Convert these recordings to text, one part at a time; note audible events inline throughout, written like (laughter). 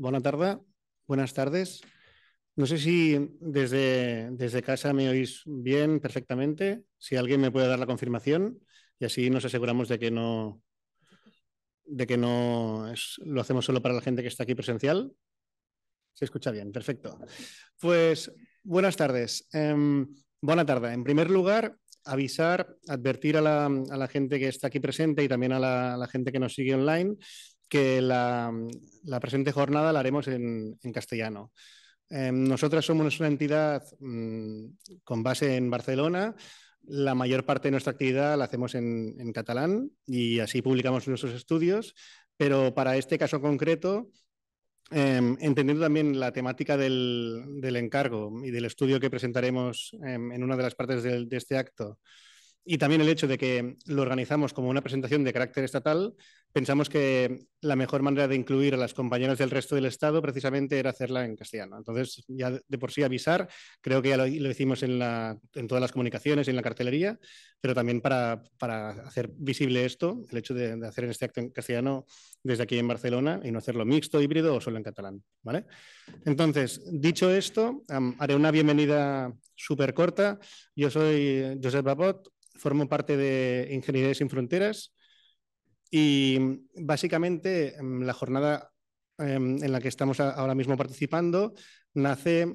Buena tarde, buenas tardes. No sé si desde, desde casa me oís bien, perfectamente. Si alguien me puede dar la confirmación y así nos aseguramos de que no, de que no lo hacemos solo para la gente que está aquí presencial. Se escucha bien, perfecto. Pues buenas tardes. Em, buenas tardes. En primer lugar, avisar, advertir a la, gente que está aquí presente y también a la, a la gente que nos sigue online que mm, la, presente jornada la haremos en, castellano. Em, nosotras somos una entidad mm, con base en Barcelona. La mayor parte de nuestra actividad la hacemos en, catalán y así publicamos nuestros estudios, pero para este caso concreto em, entendiendo también la temática del, encargo y del estudio que presentaremos em, en una de las partes de este acto, y también el hecho de que lo organizamos como una presentación de carácter estatal, pensamos que la mejor manera de incluir a las compañeras del resto del Estado precisamente era hacerla en castellano. Entonces, ya de por sí avisar, creo que ya lo, hicimos en, todas las comunicaciones en la cartelería, pero también para, hacer visible esto, el hecho de, hacer este acto en castellano desde aquí en Barcelona y no hacerlo mixto, híbrido o solo en catalán. ¿vale? Entonces, dicho esto, haré una bienvenida súper corta. Yo soy Josep Babot, formo parte de Ingeniería sin Fronteras y básicamente em, la jornada em, en la que estamos ahora mismo participando nace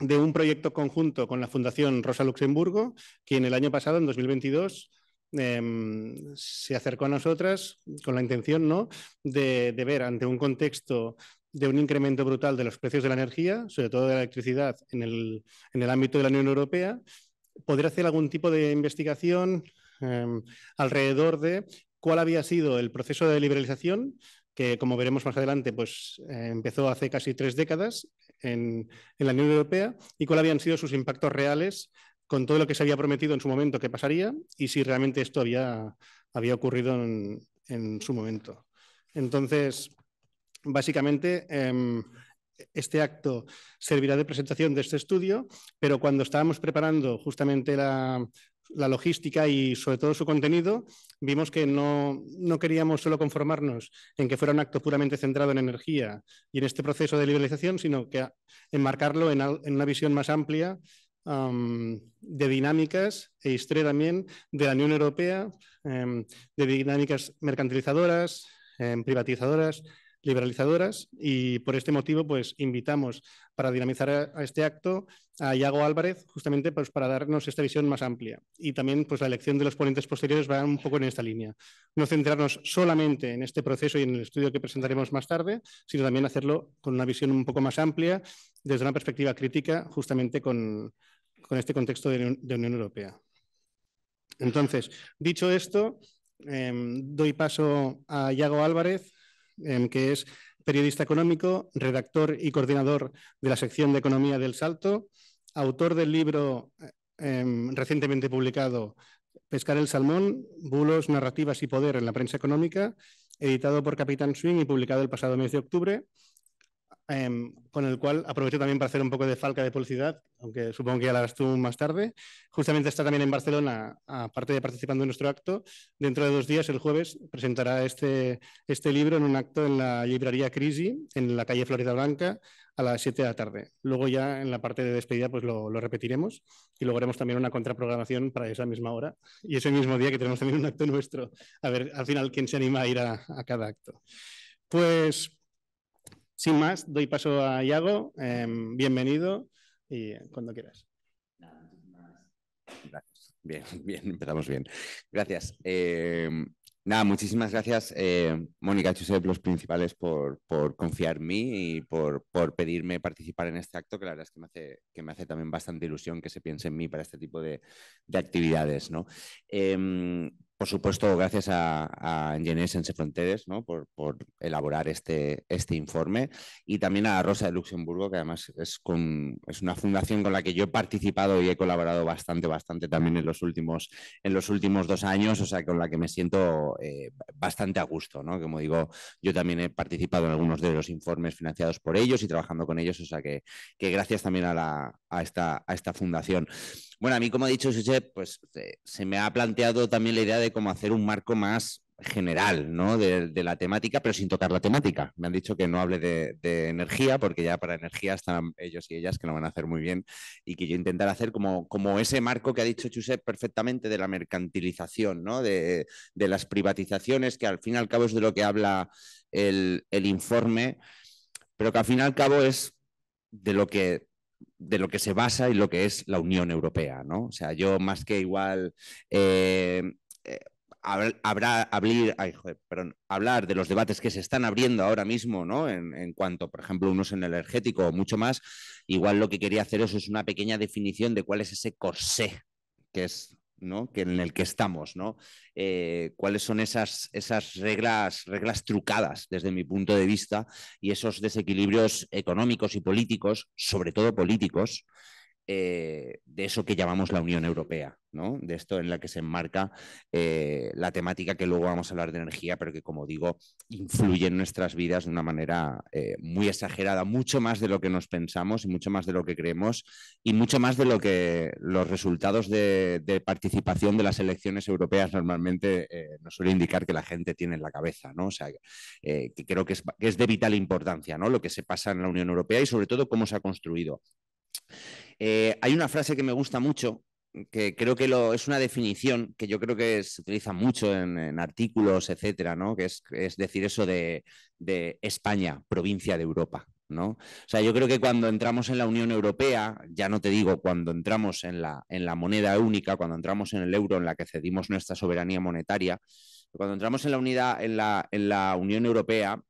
de un proyecto conjunto con la Fundación Rosa Luxemburgo, que en el año pasado, en 2022, em, se acercó a nosotras con la intención ¿no? de, ver ante un contexto de un incremento brutal de los precios de la energía, sobre todo de la electricidad, en el, en el ámbito de la Unión Europea, poder hacer algún tipo de investigación em, alrededor de cuál había sido el proceso de liberalización que, como veremos más adelante, pues, eh, empezó hace casi tres décadas en, la Unión Europea y cuáles habían sido sus impactos reales con todo lo que se había prometido en su momento que pasaría y si realmente esto había, había ocurrido en, su momento. Entonces, básicamente, em, este acto servirá de presentación de este estudio, pero cuando estábamos preparando justamente la, logística y sobre todo su contenido, vimos que no, queríamos solo conformarnos en que fuera un acto puramente centrado en energía y en este proceso de liberalización, sino que enmarcarlo en, una visión más amplia de dinámicas, e historia también, de la Unión Europea, em, de dinámicas mercantilizadoras, em, privatizadoras, liberalizadoras y por este motivo pues invitamos para dinamizar a, este acto a Iago Álvarez justamente pues, para darnos esta visión más amplia y también pues la elección de los ponentes posteriores va un poco en esta línea. No centrarnos solamente en este proceso y en el estudio que presentaremos más tarde, sino también hacerlo con una visión un poco más amplia desde una perspectiva crítica justamente con, este contexto de, Unión Europea. Entonces, dicho esto, em, doy paso a Iago Álvarez Em, que es periodista económico, redactor y coordinador de la sección de Economía del Salto, autor del libro eh, em, recientemente publicado Pescar el Salmón, Bulos, Narrativas y Poder en la Prensa Económica, editado por Capitán Swing y publicado el pasado mes de octubre, Em, con el cual aprovecho también para hacer un poco de falca de publicidad, aunque supongo que ya la harás tú más tarde. Justamente está también en Barcelona, aparte de participando en nuestro acto. Dentro de dos días, el jueves, presentará este, este libro en un acto en la librería Crisi, en la calle Florida Blanca, a las 7 de la tarde. Luego ya en la parte de despedida pues lo, repetiremos y logremos también una contraprogramación para esa misma hora y ese mismo día que tenemos también un acto nuestro. A ver al final quién se anima a ir a cada acto. Pues sin más, doy paso a Iago. Em, bienvenido y eh, cuando quieras. Gracias. Bien, (laughs) bien, empezamos bien. Gracias. Em, nada, muchísimas gracias, eh, Mónica Chusep, los principales, por, confiar en mí y por, pedirme participar en este acto, que la verdad es que me hace, que me hace también bastante ilusión que se piense en mí para este tipo de, de actividades. ¿no? Em, por supuesto, gracias a, a en Sense Fronteres ¿no? por, elaborar este, este informe y también a Rosa de Luxemburgo, que además es, con, es una fundación con la que yo he participado y he colaborado bastante, bastante también en los últimos, en los últimos dos años, o sea, con la que me siento eh, bastante a gusto. Como digo, yo también he participado en algunos de los informes financiados por ellos y trabajando con ellos, o sea, que, que gracias también a, la, a, esta, a esta fundación. Bueno, a mí, como ha dicho Josep, pues se, me ha planteado también la idea de cómo hacer un marco más general, ¿no? De, la temática, pero sin tocar la temática. Me han dicho que no hable de, energía, porque ya para energía están ellos y ellas que lo van a hacer muy bien, y que yo intentar hacer como, como ese marco que ha dicho Chusep perfectamente de la mercantilización, ¿no? De, las privatizaciones, que al fin y al cabo es de lo que habla el, el informe, pero que al fin y al cabo es de lo que de lo que se basa y lo que es la Unión Europea, ¿no? O sea, yo más que igual eh, eh, habrá, abrir, hablar de los debates que se están abriendo ahora mismo, ¿no? En, cuanto, por ejemplo, unos en energético o mucho más, igual lo que quería hacer eso es una pequeña definición de cuál es ese corsé que es que en el que estamos, ¿no? Eh, cuáles son esas, esas reglas, reglas trucadas desde mi punto de vista y esos desequilibrios económicos y políticos, sobre todo políticos, eh, de eso que llamamos la Unión Europea, ¿no? De esto en la que se enmarca eh, la temática que luego vamos a hablar de energía, pero que, como digo, influye en nuestras vidas de una manera eh, muy exagerada, mucho más de lo que nos pensamos y mucho más de lo que creemos y mucho más de lo que los resultados de, participación de las elecciones europeas normalmente nos suele indicar que la gente tiene en la cabeza, ¿no? O sea, que creo que es, que es de vital importancia, ¿no? Lo que se pasa en la Unión Europea y sobre todo cómo se ha construido. Eh, hay una frase que me gusta mucho, que creo que es una definición que yo creo que se utiliza mucho en, artículos, etcétera, ¿no? Que es, decir eso de, España, provincia de Europa. ¿no? O sea, yo creo que cuando entramos en la Unión Europea, ya no te digo cuando entramos en la, moneda única, cuando entramos en el euro en la que cedimos nuestra soberanía monetaria, cuando entramos en la, unidad, en la Unión Europea,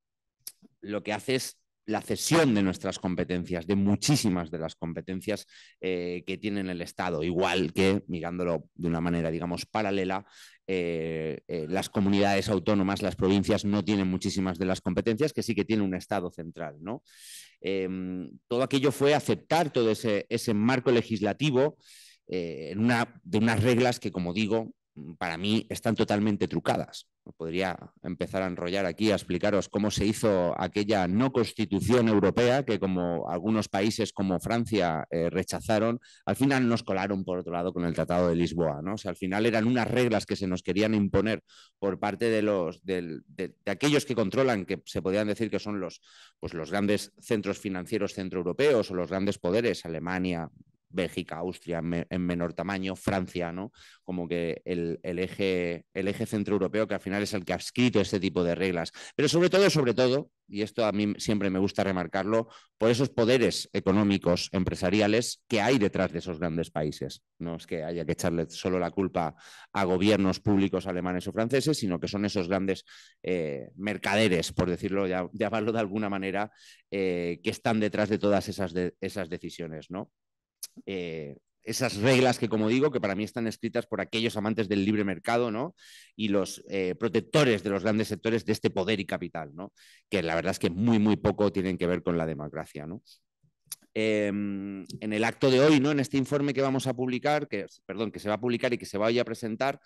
lo que hace es la cesión de nuestras competencias, de muchísimas de las competencias eh, que tiene el Estado, igual que, mirándolo de una manera, digamos, paralela, eh, eh, las comunidades autónomas, las provincias no tienen muchísimas de las competencias que sí que tiene un Estado central. ¿no? Em, todo aquello fue aceptar todo ese, ese marco legislativo de unas reglas que, como digo, para mí están totalmente trucadas. Podría empezar a enrollar aquí a explicaros cómo se hizo aquella no constitución europea que como algunos países como Francia eh, rechazaron, al final nos colaron por otro lado con el Tratado de Lisboa. ¿no? sea, al final eran unas reglas que se nos querían imponer por parte de, los, de, aquellos que controlan, que se podían decir que son los, pues, los grandes centros financieros centroeuropeos o los grandes poderes, Alemania, Bélgica, Austria en, menor tamaño, Francia, ¿no? Como que el, eje, el eje centroeuropeo, que al final es el que ha escrito este tipo de reglas. Pero sobre todo, sobre todo, y esto a mí siempre me gusta remarcarlo, por esos poderes económicos, empresariales que hay detrás de esos grandes países. No es que haya que echarle solo la culpa a gobiernos públicos alemanes o franceses, sino que son esos grandes eh, mercaderes, por decirlo, llamarlo de alguna manera, eh, que están detrás de todas esas, esas decisiones. ¿no? Eh, esas reglas que, como digo, que para mí están escritas por aquellos amantes del libre mercado, ¿no? Y los eh, protectores de los grandes sectores de este poder y capital, ¿no? Que la verdad es que muy, muy poco tienen que ver con la democracia, em, en el acto de hoy, ¿no? En este informe que vamos a publicar, que, perdón, que se va a publicar y que se va a presentar,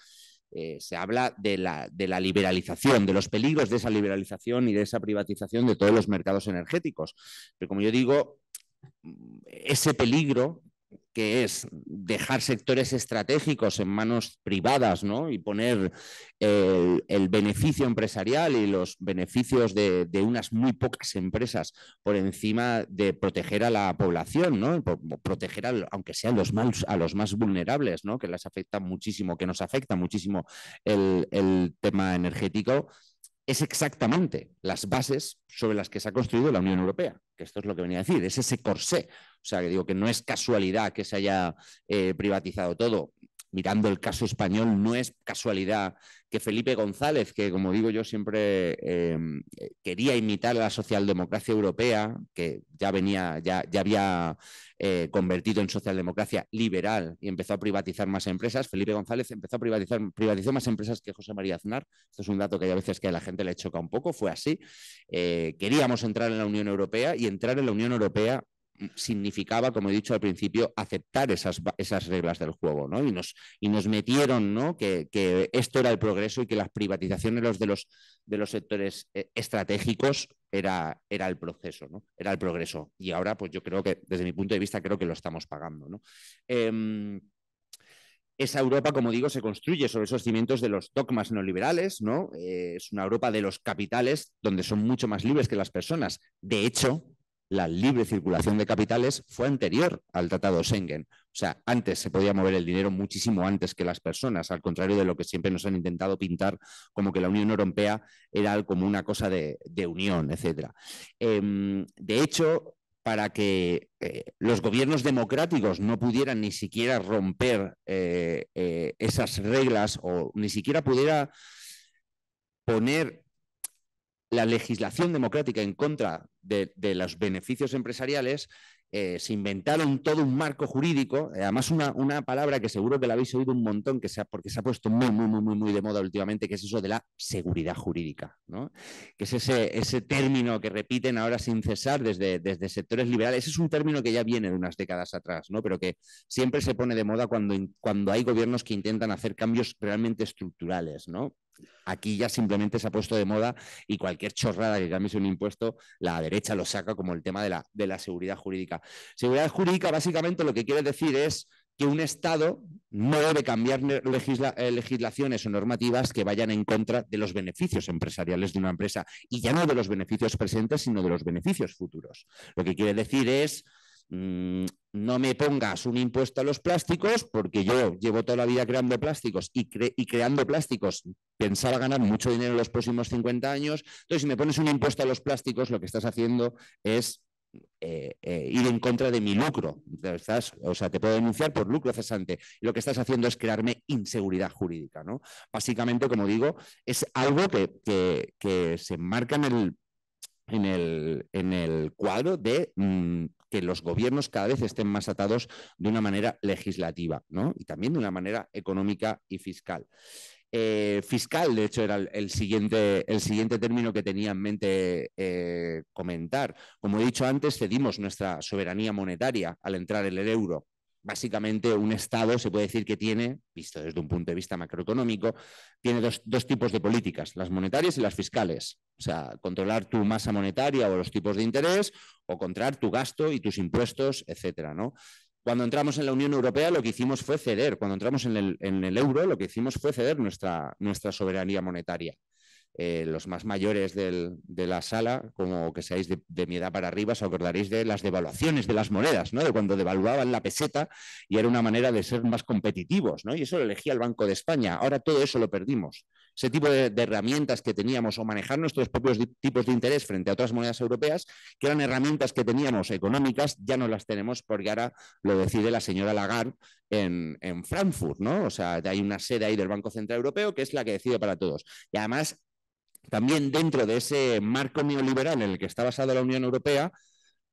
eh, se habla de la, de la, liberalización, de los peligros de esa liberalización y de esa privatización de todos los mercados energéticos. Pero como yo digo, mm, ese peligro que es dejar sectores estratégicos en manos privadas y poner eh, el, beneficio empresarial y los beneficios de, unas muy pocas empresas por encima de proteger a la población, ¿no? proteger, aunque sean los más, a los más vulnerables, ¿no? que les afecta muchísimo, que nos afecta muchísimo el tema energético es exactamente las bases sobre las que se ha construido la Unión Europea, que esto es lo que venía a decir, es ese corsé. O sea, que digo que no es casualidad que se haya eh, privatizado todo, mirando el caso español, no es casualidad que Felipe González, que como digo yo siempre em, quería imitar a la socialdemocracia europea, que ya venía, ya, había eh, convertido en socialdemocracia liberal y empezó a privatizar más empresas, Felipe González empezó a privatizar, privatizó más empresas que José María Aznar. Esto es un dato que a veces que a la gente le choca un poco, fue así. Eh, queríamos entrar en la Unión Europea y entrar en la Unión Europea significaba, como he dicho al principio, aceptar esas, esas reglas del juego, ¿no? Y nos, y nos metieron, ¿no? Que, que, esto era el progreso y que las privatizaciones de los, de los, de los sectores eh, estratégicos era, era el proceso, ¿no? Era el progreso. Y ahora, pues yo creo que, desde mi punto de vista, creo que lo estamos pagando, ¿no? Em, esa Europa, como digo, se construye sobre esos cimientos de los dogmas neoliberales, ¿no? Eh, es una Europa de los capitales, donde son mucho más libres que las personas. De hecho, la libre circulación de capitales fue anterior al Tratado Schengen. O sea, antes se podía mover el dinero muchísimo antes que las personas, al contrario de lo que siempre nos han intentado pintar como que la Unión Europea era como una cosa de, unión, etc. Em, de hecho, para que eh, los gobiernos democráticos no pudieran ni siquiera romper eh, eh, esas reglas o ni siquiera pudiera poner la legislación democrática en contra de, los beneficios empresariales, eh, se inventaron todo un marco jurídico, eh, además una, palabra que seguro que la habéis oído un montón, que sea porque se ha puesto muy, muy, muy, muy de moda últimamente, que es eso de la seguridad jurídica, ¿no? que es ese, término que repiten ahora sin cesar desde, desde sectores liberales. es un término que ya viene de unas décadas atrás, ¿no? pero que siempre se pone de moda cuando, cuando hay gobiernos que intentan hacer cambios realmente estructurales. ¿no? Aquí ya simplemente se ha puesto de moda y cualquier chorrada que cambie un impuesto, la derecha lo saca como el tema de la, seguridad jurídica. Seguridad jurídica básicamente lo que quiere decir es que un Estado no debe cambiar eh, legislaciones o normativas que vayan en contra de los beneficios empresariales de una empresa, y ya no de los beneficios presentes, sino de los beneficios futuros. Lo que quiere decir es Mm, no me pongas un impuesto a los plásticos, porque yo llevo toda la vida creando plásticos y, creando plásticos pensaba ganar mucho dinero en los próximos 50 años. Entonces, si me pones un impuesto a los plásticos, lo que estás haciendo es eh, eh, ir en contra de mi lucro. o sea, te puedo denunciar por lucro cesante. Lo que estás haciendo es crearme inseguridad jurídica. ¿no? Básicamente, como digo, es algo que, se enmarca en el, en en el cuadro de... Mm, que los gobiernos cada vez estén más atados de una manera legislativa ¿no? y también de una manera económica y fiscal. Eh, fiscal, de hecho, era el, siguiente, el siguiente término que tenía en mente eh, comentar. Como he dicho antes, cedimos nuestra soberanía monetaria al entrar en el euro básicamente un Estado se puede decir que tiene, visto desde un punto de vista macroeconómico, tiene dos, tipos de políticas, las monetarias y las fiscales. O sea, controlar tu masa monetaria o los tipos de interés o controlar tu gasto y tus impuestos, etcétera, ¿no? Cuando entramos en la Unión Europea lo que hicimos fue ceder, cuando entramos en el, en el euro lo que hicimos fue ceder nuestra, nuestra soberanía monetaria. Eh, los más mayores de la sala, como que seáis de, mi edad para arriba, os acordaréis de las devaluaciones de las monedas, ¿no? De cuando devaluaban la peseta y era una manera de ser más competitivos, ¿no? Y eso lo elegía el Banco de España. Ahora todo eso lo perdimos. Ese tipo de, herramientas que teníamos o manejar nuestros propios tipos de interés frente a otras monedas europeas, que eran herramientas que teníamos económicas, ya no las tenemos porque ahora lo decide la señora Lagarde en, en Frankfurt, ¿no? O sea, hay una sede ahí del Banco Central Europeo que es la que decide para todos. Y además también dentro de ese marco neoliberal en el que está basada la Unión Europea,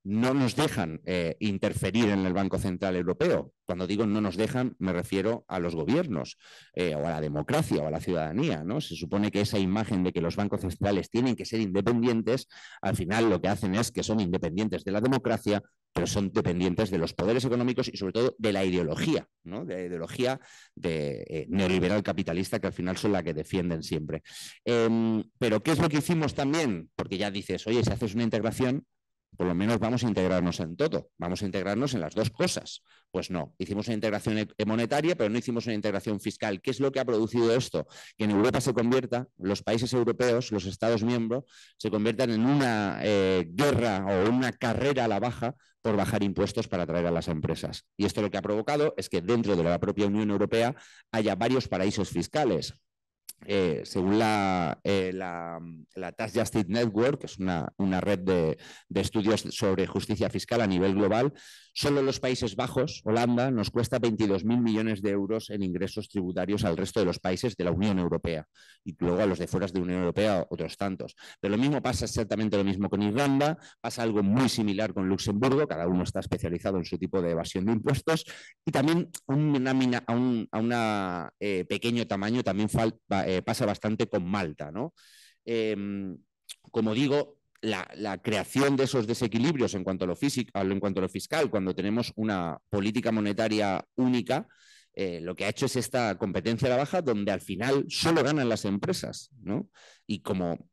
no nos dejan eh, interferir en el Banco Central Europeo. Cuando digo no nos dejan, me refiero a los gobiernos eh, o a la democracia o a la ciudadanía. ¿no? Se supone que esa imagen de que los bancos centrales tienen que ser independientes, al final lo que hacen es que son independientes de la democracia, pero son dependientes de los poderes económicos y sobre todo de la ideología, de la ideología de, eh, neoliberal capitalista que al final son la que defienden siempre. Em, pero ¿qué es lo que hicimos también? Porque ya dices, oye, si haces una integración por lo menos vamos a integrarnos en todo, vamos a integrarnos en las dos cosas. Pues no, hicimos una integración e-, monetaria, pero no hicimos una integración fiscal. ¿Qué es lo que ha producido esto? Que en Europa se convierta, los países europeos, los Estados miembros, se conviertan en una eh, guerra o una carrera a la baja por bajar impuestos para atraer a las empresas. Y esto lo que ha provocado es que dentro de la propia Unión Europea haya varios paraísos fiscales. Eh, según la, eh, mm, Tax Justice Network, que es una, red de, estudios sobre justicia fiscal a nivel global, solo los Países Bajos, Holanda, nos cuesta 22.000 millones de euros en ingresos tributarios al resto de los países de la Unión Europea y luego a los de fuera de la Unión Europea otros tantos. Pero lo mismo pasa exactamente lo mismo con Irlanda, pasa algo muy similar con Luxemburgo, cada uno está especializado en su tipo de evasión de impuestos y también a un a una, eh, pequeño tamaño también falta eh, pasa bastante con Malta. ¿no? Em, como digo, la, creación de esos desequilibrios en cuanto, a lo físico, en cuanto a lo fiscal, cuando tenemos una política monetaria única, eh, lo que ha hecho es esta competencia a la baja donde al final solo ganan las empresas, ¿no? Y como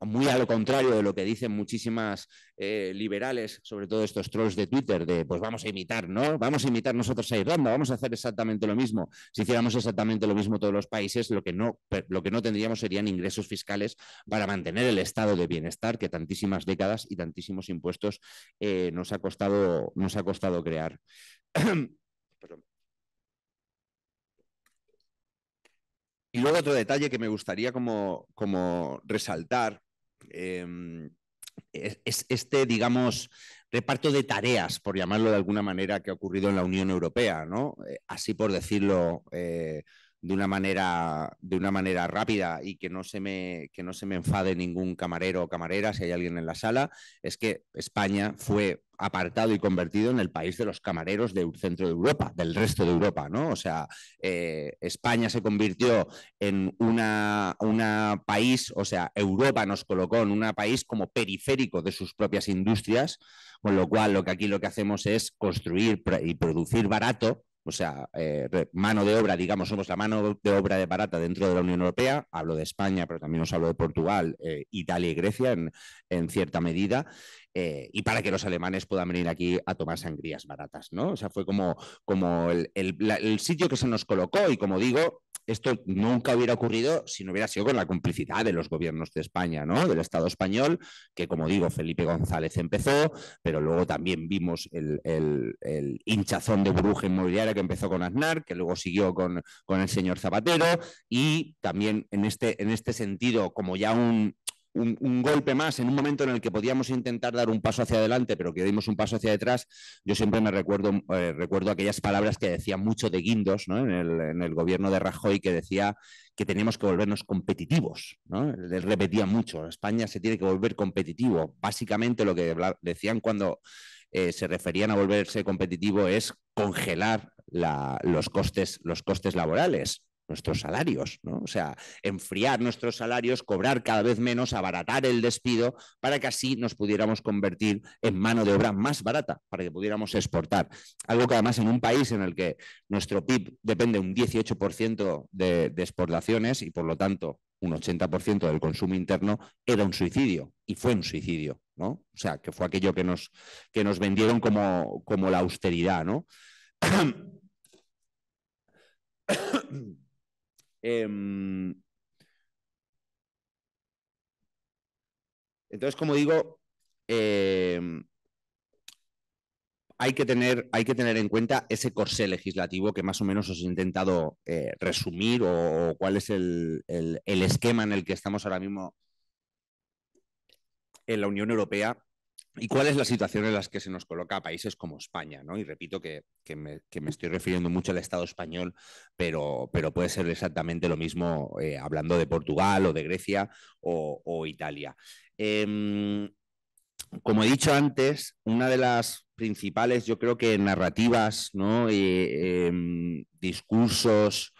muy a lo contrario de lo que dicen muchísimas eh, liberales, sobre todo estos trolls de Twitter, de pues vamos a imitar, ¿no? Vamos a imitar nosotros a Irlanda, vamos a hacer exactamente lo mismo. Si hiciéramos exactamente lo mismo todos los países, lo que no, lo que no tendríamos serían ingresos fiscales para mantener el estado de bienestar que tantísimas décadas y tantísimos impuestos eh, nos, ha costado, nos ha costado crear. (clears throat) Y luego otro detalle que me gustaría como, como resaltar em, es este, digamos, reparto de tareas, por llamarlo de alguna manera, que ha ocurrido en la Unión Europea, ¿no? Eh, así por decirlo eh, de una manera, de una manera rápida y que no, se me, que no se me enfade ningún camarero o camarera, si hay alguien en la sala, es que España fue apartado y convertido en el país de los camareros del centro de Europa, del resto de Europa, ¿no? O sea, eh, España se convirtió en una, una país, o sea, Europa nos colocó en un país como periférico de sus propias industrias, con lo cual lo que aquí lo que hacemos es construir y producir barato, o sea, eh, mano de obra, digamos, somos la mano de obra de barata dentro de la Unión Europea, hablo de España, pero también os hablo de Portugal, eh, Italia y Grecia en, en cierta medida, eh, y para que los alemanes puedan venir aquí a tomar sangrías baratas, ¿no? O sea, fue como, como el, sitio que se nos colocó y como digo, esto nunca hubiera ocurrido si no hubiera sido con la complicidad de los gobiernos de España, ¿no? Del Estado español, que como digo, Felipe González empezó, pero luego también vimos el, hinchazón de burbuja inmobiliaria que empezó con Aznar, que luego siguió con, con el señor Zapatero, y también en este, en este sentido, como ya un, un, golpe más en un momento en el que podíamos intentar dar un paso hacia adelante, pero que dimos un paso hacia detrás, yo siempre me recuerdo, eh, recuerdo aquellas palabras que decía mucho de Guindos en, el, gobierno de Rajoy, que decía que teníamos que volvernos competitivos. ¿no? repetía mucho, España se tiene que volver competitivo. Básicamente lo que decían cuando eh, se referían a volverse competitivo es congelar los, costes, los costes laborales nuestros salarios, ¿no? O sea, enfriar nuestros salarios, cobrar cada vez menos, abaratar el despido para que así nos pudiéramos convertir en mano de obra más barata, para que pudiéramos exportar. Algo que además en un país en el que nuestro PIB depende un 18% de, de exportaciones y por lo tanto un 80% del consumo interno, era un suicidio y fue un suicidio, ¿no? O sea, que fue aquello que nos, que nos vendieron como, como la austeridad, ¿no? (clears throat) Em, entonces, como digo, em, hay, que tener, hay que tener en cuenta ese corsé legislativo que más o menos os he intentado eh, resumir o, cuál es el, esquema en el que estamos ahora mismo en la Unión Europea ¿Y cuál es la situación en la que se nos coloca a países como España? ¿no? Y repito que, me, estoy refiriendo mucho al Estado español, pero, puede ser exactamente lo mismo eh, hablando de Portugal o de Grecia o, Italia. Em, como he dicho antes, una de las principales, yo creo que narrativas, ¿no? Eh, em, discursos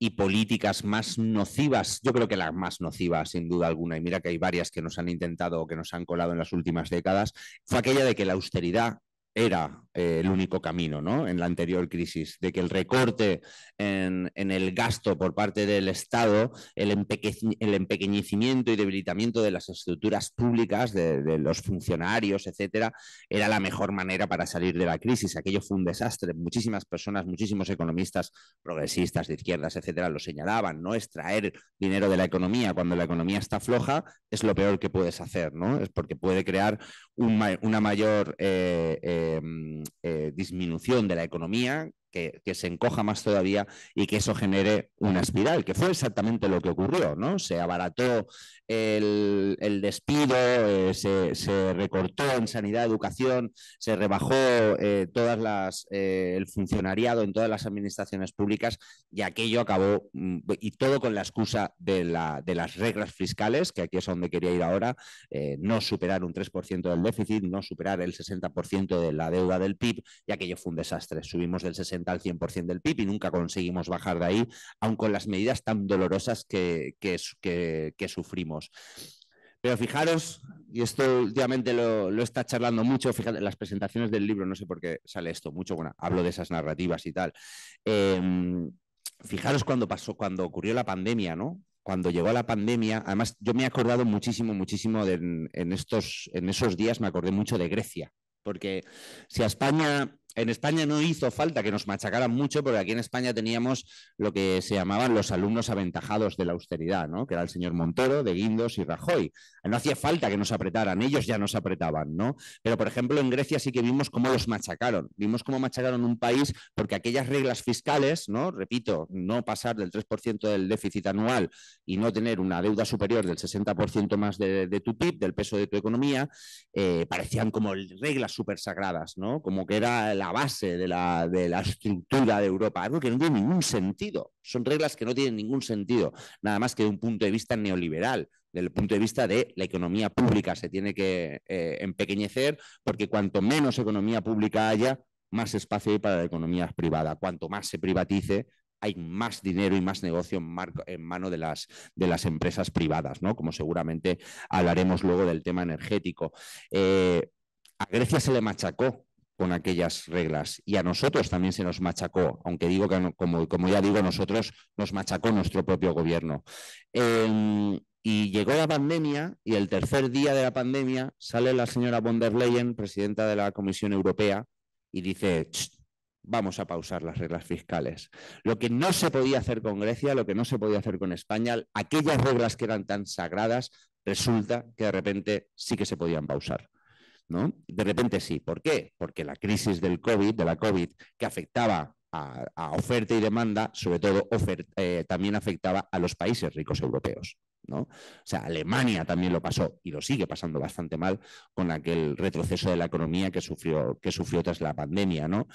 y políticas más nocivas, yo creo que las más nocivas, sin duda alguna, y mira que hay varias que nos han intentado o que nos han colado en las últimas décadas, fue aquella de que la austeridad era eh, el único camino ¿no? en la anterior crisis, de que el recorte en, el gasto por parte del Estado, el, el, empequeñecimiento y debilitamiento de las estructuras públicas, de, los funcionarios, etcétera, era la mejor manera para salir de la crisis. Aquello fue un desastre. Muchísimas personas, muchísimos economistas progresistas de izquierdas, etcétera, lo señalaban, ¿no? Extraer dinero de la economía cuando la economía está floja es lo peor que puedes hacer, ¿no? Es porque puede crear una mayor eh, eh, eh, disminución de la economía que, se encoja más todavía y que eso genere una espiral, que fue exactamente lo que ocurrió, ¿no? Se abarató el, despido, eh, se, recortó en sanidad, educación, se rebajó eh, todas las, eh, el funcionariado en todas las administraciones públicas y aquello acabó, mm, y todo con la excusa de, la, de las reglas fiscales, que aquí es a donde quería ir ahora, no superar un 3% del déficit, no superar el 60% de la deuda del PIB, y aquello fue un desastre. Subimos del 60 al 100% del PIB y nunca conseguimos bajar de ahí, aun con las medidas tan dolorosas que, que, sufrimos. Pero fijaros, y esto últimamente lo, está charlando mucho, fíjate, las presentaciones del libro, no sé por qué sale esto mucho, bueno, hablo de esas narrativas y tal. Em, fijaros cuando pasó, cuando ocurrió la pandemia, ¿no? Cuando llegó la pandemia, además yo me he acordado muchísimo, muchísimo en, estos, en esos días me acordé mucho de Grecia, porque si a España en España no hizo falta que nos machacaran mucho, porque aquí en España teníamos lo que se llamaban los alumnos aventajados de la austeridad, ¿no? que era el señor Montero, de Guindos y Rajoy. No hacía falta que nos apretaran, ellos ya nos apretaban, ¿no? Pero, por ejemplo, en Grecia sí que vimos cómo los machacaron, vimos cómo machacaron un país porque aquellas reglas fiscales, ¿no? Repito, no pasar del 3% del déficit anual y no tener una deuda superior del 60% más de, tu PIB, del peso de tu economía, eh, parecían como reglas súper sagradas, ¿no? Como que era la base de la, de estructura de Europa, algo que no tiene ningún sentido. Son reglas que no tienen ningún sentido, nada más que de un punto de vista neoliberal, del punto de vista de la economía pública. Se tiene que eh, empequeñecer porque cuanto menos economía pública haya, más espacio hay para la economía privada. Cuanto más se privatice, hay más dinero y más negocio en, en mano de las, de las, empresas privadas, ¿no? Como seguramente hablaremos luego del tema energético. Eh, a Grecia se le machacó con aquellas reglas. Y a nosotros también se nos machacó, aunque digo que, como, como ya digo, nosotros nos machacó nuestro propio gobierno. Em, y llegó la pandemia y el tercer día de la pandemia sale la señora von der Leyen, presidenta de la Comisión Europea, y dice, vamos a pausar las reglas fiscales. Lo que no se podía hacer con Grecia, lo que no se podía hacer con España, aquellas reglas que eran tan sagradas, resulta que de repente sí que se podían pausar. ¿no? De repente sí. ¿Por qué? Porque la crisis del COVID, de la COVID, que afectaba a, oferta y demanda, sobre todo eh, también afectaba a los países ricos europeos. ¿no? O sea, Alemania también lo pasó y lo sigue pasando bastante mal con aquel retroceso de la economía que sufrió, que sufrió tras la pandemia, ¿no?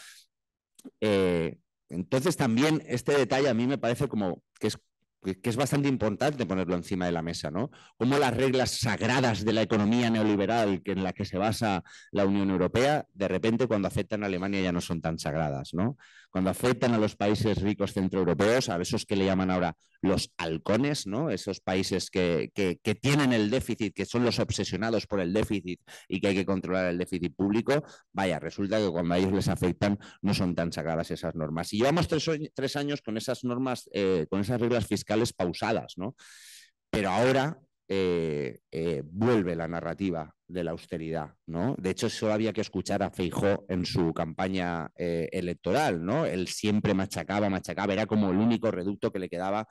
Eh, entonces también este detalle a mí me parece como que es que, es bastante importante ponerlo encima de la mesa, ¿no? Como las reglas sagradas de la economía neoliberal en la que se basa la Unión Europea, de repente cuando afectan a Alemania ya no son tan sagradas, ¿no? Cuando afectan a los países ricos centroeuropeos, a esos que le llaman ahora los halcones, ¿no? Esos países que, tienen el déficit, que son los obsesionados por el déficit y que hay que controlar el déficit público, vaya, resulta que cuando a ellos les afectan no son tan sagradas esas normas. Y llevamos tres, años con esas normas, eh, con esas reglas fiscales pausadas, ¿no? Pero ahora eh, eh, vuelve la narrativa de la austeridad, ¿no? De hecho, eso había que escuchar a Feijó en su campaña eh, electoral, ¿no? Él siempre machacaba, machacaba, era como el único reducto que le quedaba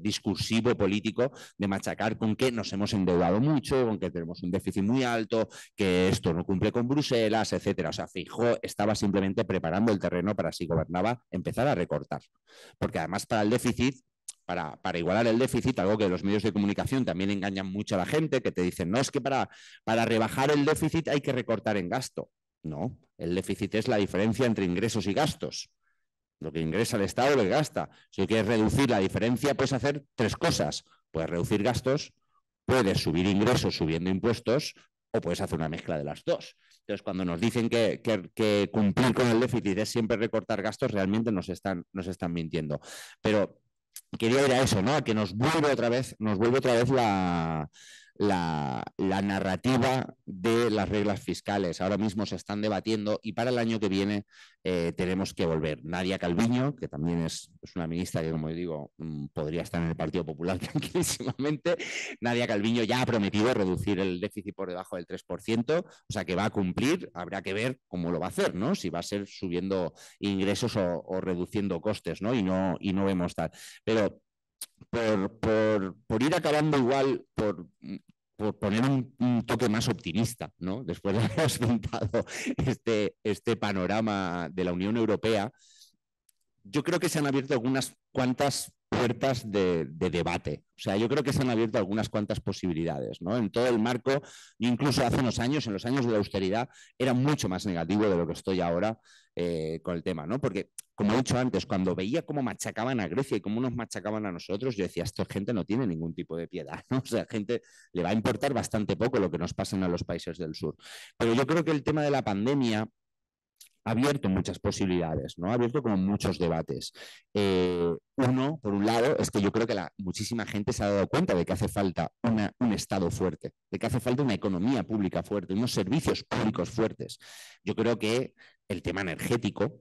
discursivo político de machacar con que nos hemos endeudado mucho, con que tenemos un déficit muy alto, que esto no cumple con Bruselas, etcétera. O sea, Feijó estaba simplemente preparando el terreno para si gobernaba empezar a recortar, porque además para el déficit para, para, igualar el déficit, algo que los medios de comunicación también engañan mucho a la gente, que te dicen, no, es que para, para rebajar el déficit hay que recortar en gasto. No, el déficit es la diferencia entre ingresos y gastos. Lo que ingresa el Estado lo gasta. Si quieres reducir la diferencia, puedes hacer tres cosas. Puedes reducir gastos, puedes subir ingresos subiendo impuestos o puedes hacer una mezcla de las dos. Entonces, cuando nos dicen que, que, cumplir con el déficit es siempre recortar gastos, realmente nos están, nos están mintiendo. Pero quería ir a eso, ¿no? A que nos vuelve otra vez, nos vuelve otra vez la, la, narrativa de las reglas fiscales. Ahora mismo se están debatiendo y para el año que viene eh, tenemos que volver. Nadia Calviño, que también es, una ministra que, como digo, mm, podría estar en el Partido Popular (laughs) tranquilísimamente, Nadia Calviño ya ha prometido reducir el déficit por debajo del 3%, o sea que va a cumplir, habrá que ver cómo lo va a hacer, ¿no? Si va a ser subiendo ingresos o, o reduciendo costes, ¿no? Y no, y no vemos tal. Pero por, ir acabando igual, por, poner un, toque más optimista, ¿no? Después de haber pintado (laughs) este, este panorama de la Unión Europea, yo creo que se han abierto algunas cuantas puertas de, debate. O sea, yo creo que se han abierto algunas cuantas posibilidades, ¿no? En todo el marco, incluso hace unos años, en los años de la austeridad, era mucho más negativo de lo que estoy ahora eh, con el tema, ¿no? Porque, como he dicho antes, cuando veía cómo machacaban a Grecia y cómo nos machacaban a nosotros, yo decía, esta gente no tiene ningún tipo de piedad, ¿no? (laughs) O sea, gente le va a importar bastante poco lo que nos pasen a los países del sur. Pero yo creo que el tema de la pandemia ha abierto muchas posibilidades, ¿no? Ha abierto como muchos debates. Eh, uno, por un lado, es que yo creo que muchísima gente se ha dado cuenta de que hace falta un Estado fuerte, de que hace falta una economía pública fuerte, unos servicios públicos fuertes. Yo creo que el tema energético,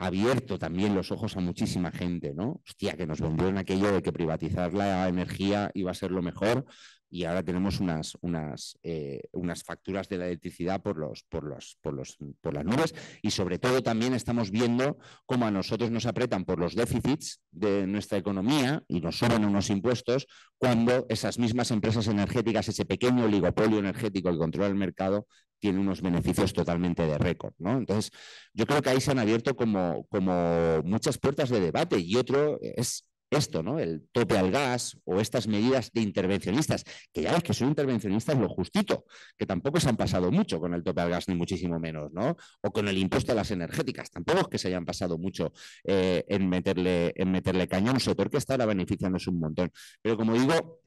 ha abierto también los ojos a muchísima gente, ¿no? Hostia, que nos vendieron aquello de que privatizar la energía iba a ser lo mejor, y ahora tenemos unas, unas, eh, unas facturas de la electricidad por, los, por, los, por, los, por las nubes y sobre todo también estamos viendo cómo a nosotros nos apretan por los déficits de nuestra economía y nos suben unos impuestos cuando esas mismas empresas energéticas, ese pequeño oligopolio energético que controla el mercado, tiene unos beneficios totalmente de récord. ¿no? Entonces, yo creo que ahí se han abierto como, como muchas puertas de debate y otro es esto, ¿no? El tope al gas o estas medidas de intervencionistas, que ya ves que son intervencionistas lo justito, que tampoco se han pasado mucho con el tope al gas, ni muchísimo menos, ¿no? O con el impuesto a las energéticas, tampoco es que se hayan pasado mucho eh, en, meterle, en meterle caña a un sector que está ahora beneficiándose un montón. Pero como digo,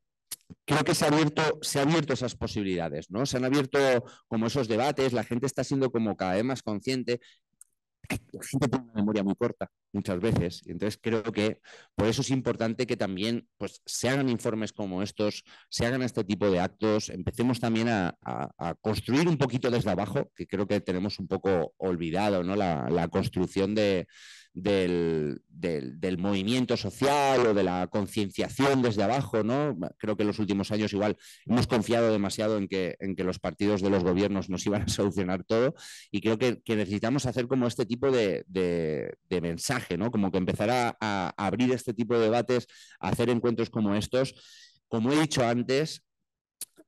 creo que se ha abierto, se ha abierto esas posibilidades, ¿no? Se han abierto como esos debates, la gente está siendo como cada vez más consciente la gente tiene una memoria muy corta muchas veces. Entonces creo que por eso es importante que también pues, se hagan informes como estos, se hagan este tipo de actos, empecemos también a, construir un poquito desde abajo, que creo que tenemos un poco olvidado ¿no? la construcción de, del, movimiento social o de la concienciación desde abajo, ¿no? Creo que en los últimos años igual hemos confiado demasiado en que, en que los partidos de los gobiernos nos (laughs) iban a solucionar todo y creo que, necesitamos hacer como este tipo de, mensaje, ¿no? Como que empezar a, a, abrir este tipo de debates, a hacer encuentros como estos. Como he dicho antes,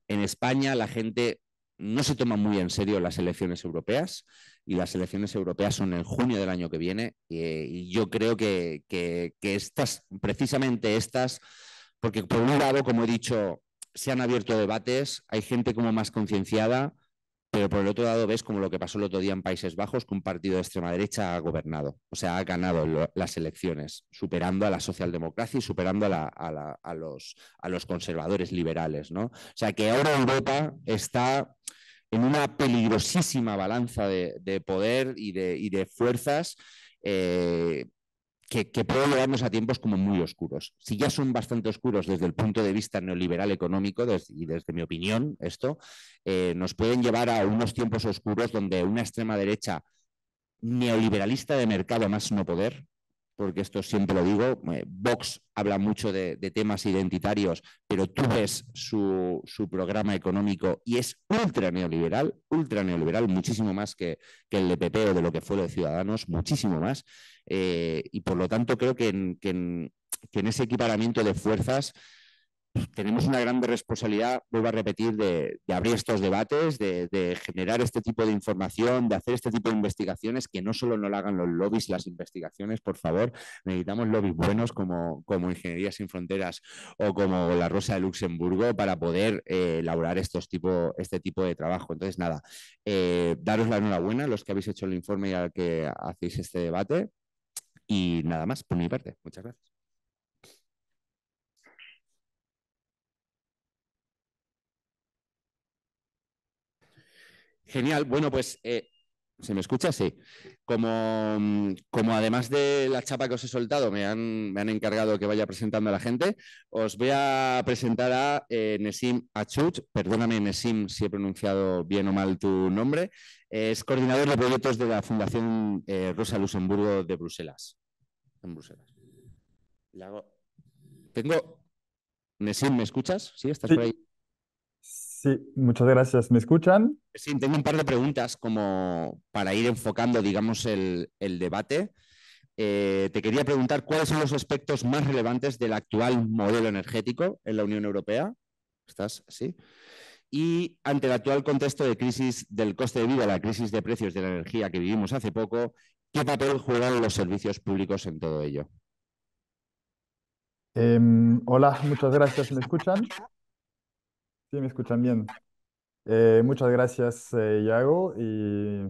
en España la gente no se toman muy en serio las elecciones europeas y las elecciones europeas son en junio del año que viene y yo creo que, que, estas, precisamente estas, porque por un lado, como he dicho, se han abierto debates, hay gente como más concienciada, pero por el otro lado ves como lo que pasó el otro día en Países Bajos, que un partido de extrema derecha ha gobernado, o sea, ha ganado las elecciones, superando a la socialdemocracia y superando a, los, conservadores liberales, ¿no? O sea, que ahora Europa está en una peligrosísima balanza de, poder y de, fuerzas eh, que, puede llevarnos a tiempos como muy oscuros. Si ya son bastante oscuros desde el punto de vista neoliberal económico, y desde mi opinión, esto, eh, nos pueden llevar a unos tiempos oscuros donde una extrema derecha neoliberalista de mercado más no poder, porque esto siempre lo digo, eh, Vox habla mucho de, temas identitarios, pero tú ves su, programa económico y es ultra neoliberal, ultra neoliberal, muchísimo más que, el de PP o de lo que fue lo de Ciudadanos, muchísimo más. Eh, y por lo tanto creo que en, que en ese equiparamiento de fuerzas tenemos una gran responsabilidad, vuelvo a repetir, de, abrir estos debates, de, generar este tipo de información, de hacer este tipo de investigaciones, que no solo no lo hagan los lobbies las investigaciones, por favor, necesitamos lobbies buenos como, Ingeniería Sin Fronteras o como la Rosa de Luxemburgo para poder eh, elaborar estos tipo, este tipo de trabajo. Entonces, nada, eh, daros la enhorabuena a los que habéis hecho el informe y al que hacéis este debate. Y nada más, por mi parte. Muchas gracias. Genial. Bueno, pues eh, ¿Se me escucha? Sí. Como, mm, como, además de la chapa que os he soltado, me han, encargado que vaya presentando a la gente, os voy a presentar a eh, Nesim Achuch. Perdóname, Nesim, si he pronunciado bien o mal tu nombre. Es coordinador de proyectos de la Fundación eh, Rosa Luxemburgo de Bruselas. En Bruselas. Tengo. Nesim, ¿me escuchas? ¿Sí? ¿Estás por ahí? Sí, muchas gracias. ¿Me escuchan? Sí, tengo un par de preguntas como para ir enfocando, digamos, el, debate. Eh, te quería preguntar cuáles son los aspectos más relevantes del actual modelo energético en la Unión Europea. ¿Estás? Sí. Y ante el actual contexto de crisis del coste de vida, la crisis de precios de la energía que vivimos hace poco, ¿qué papel juegan los servicios públicos en todo ello? Em, hola, muchas gracias. ¿Me escuchan? Sí, me escuchan bien. Eh, muchas gracias, eh, Iago, y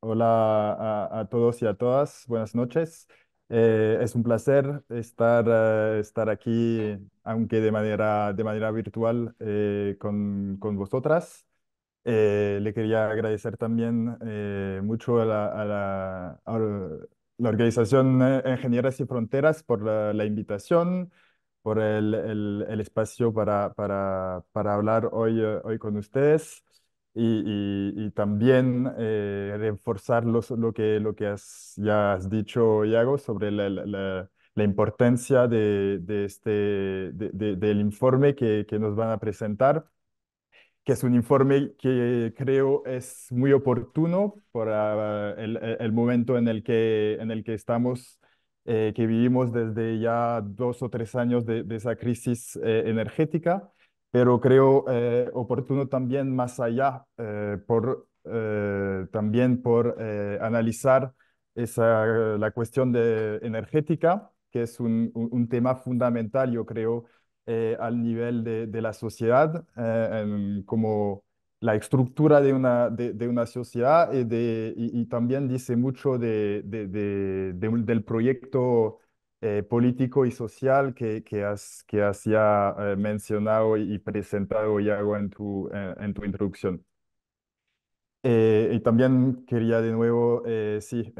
hola a, todos y a todas. Buenas noches. Eh, es un placer estar, estar aquí, aunque de manera, de manera virtual, con, vosotras. le quería agradecer también mucho a la, organización ingenierías y Fronteras por la invitación por el, el, espacio para, para, para, hablar hoy, eh, hoy con ustedes y, y, también eh, reforzar lo que, lo que has, ya has dicho, Iago, sobre la, la, la importancia de, de este, de, del informe que, que nos van a presentar que es un informe que creo es muy oportuno para el, el momento en el que, en el que estamos eh, que vivimos desde ya dos o tres años de, esa crisis eh, energética, pero creo eh, oportuno también más allá, por, también por analizar esa, la cuestión de energética, que es un, un, tema fundamental, yo creo, al nivel de, de la sociedad, como la estructura de una, de, una sociedad eh, y, de, y, también dice mucho de, de del proyecto eh, político y social que, que has, que has ya eh, mencionado y, presentado, Iago, en tu, en, tu introducción. y también quería de nuevo, sí,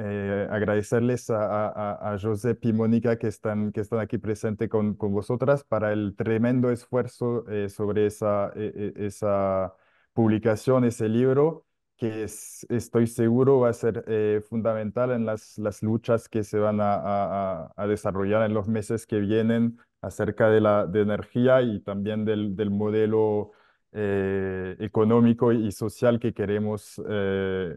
agradecerles a, a, Josep y Mónica que están, que están aquí presentes con, con vosotras para el tremendo esfuerzo sobre esa, e, esa publicación, ese libro, que estoy seguro va a ser eh, fundamental en las, las luchas que se van a, desarrollar en los meses que vienen acerca de la de energía y también del, modelo eh, económico y social que queremos eh,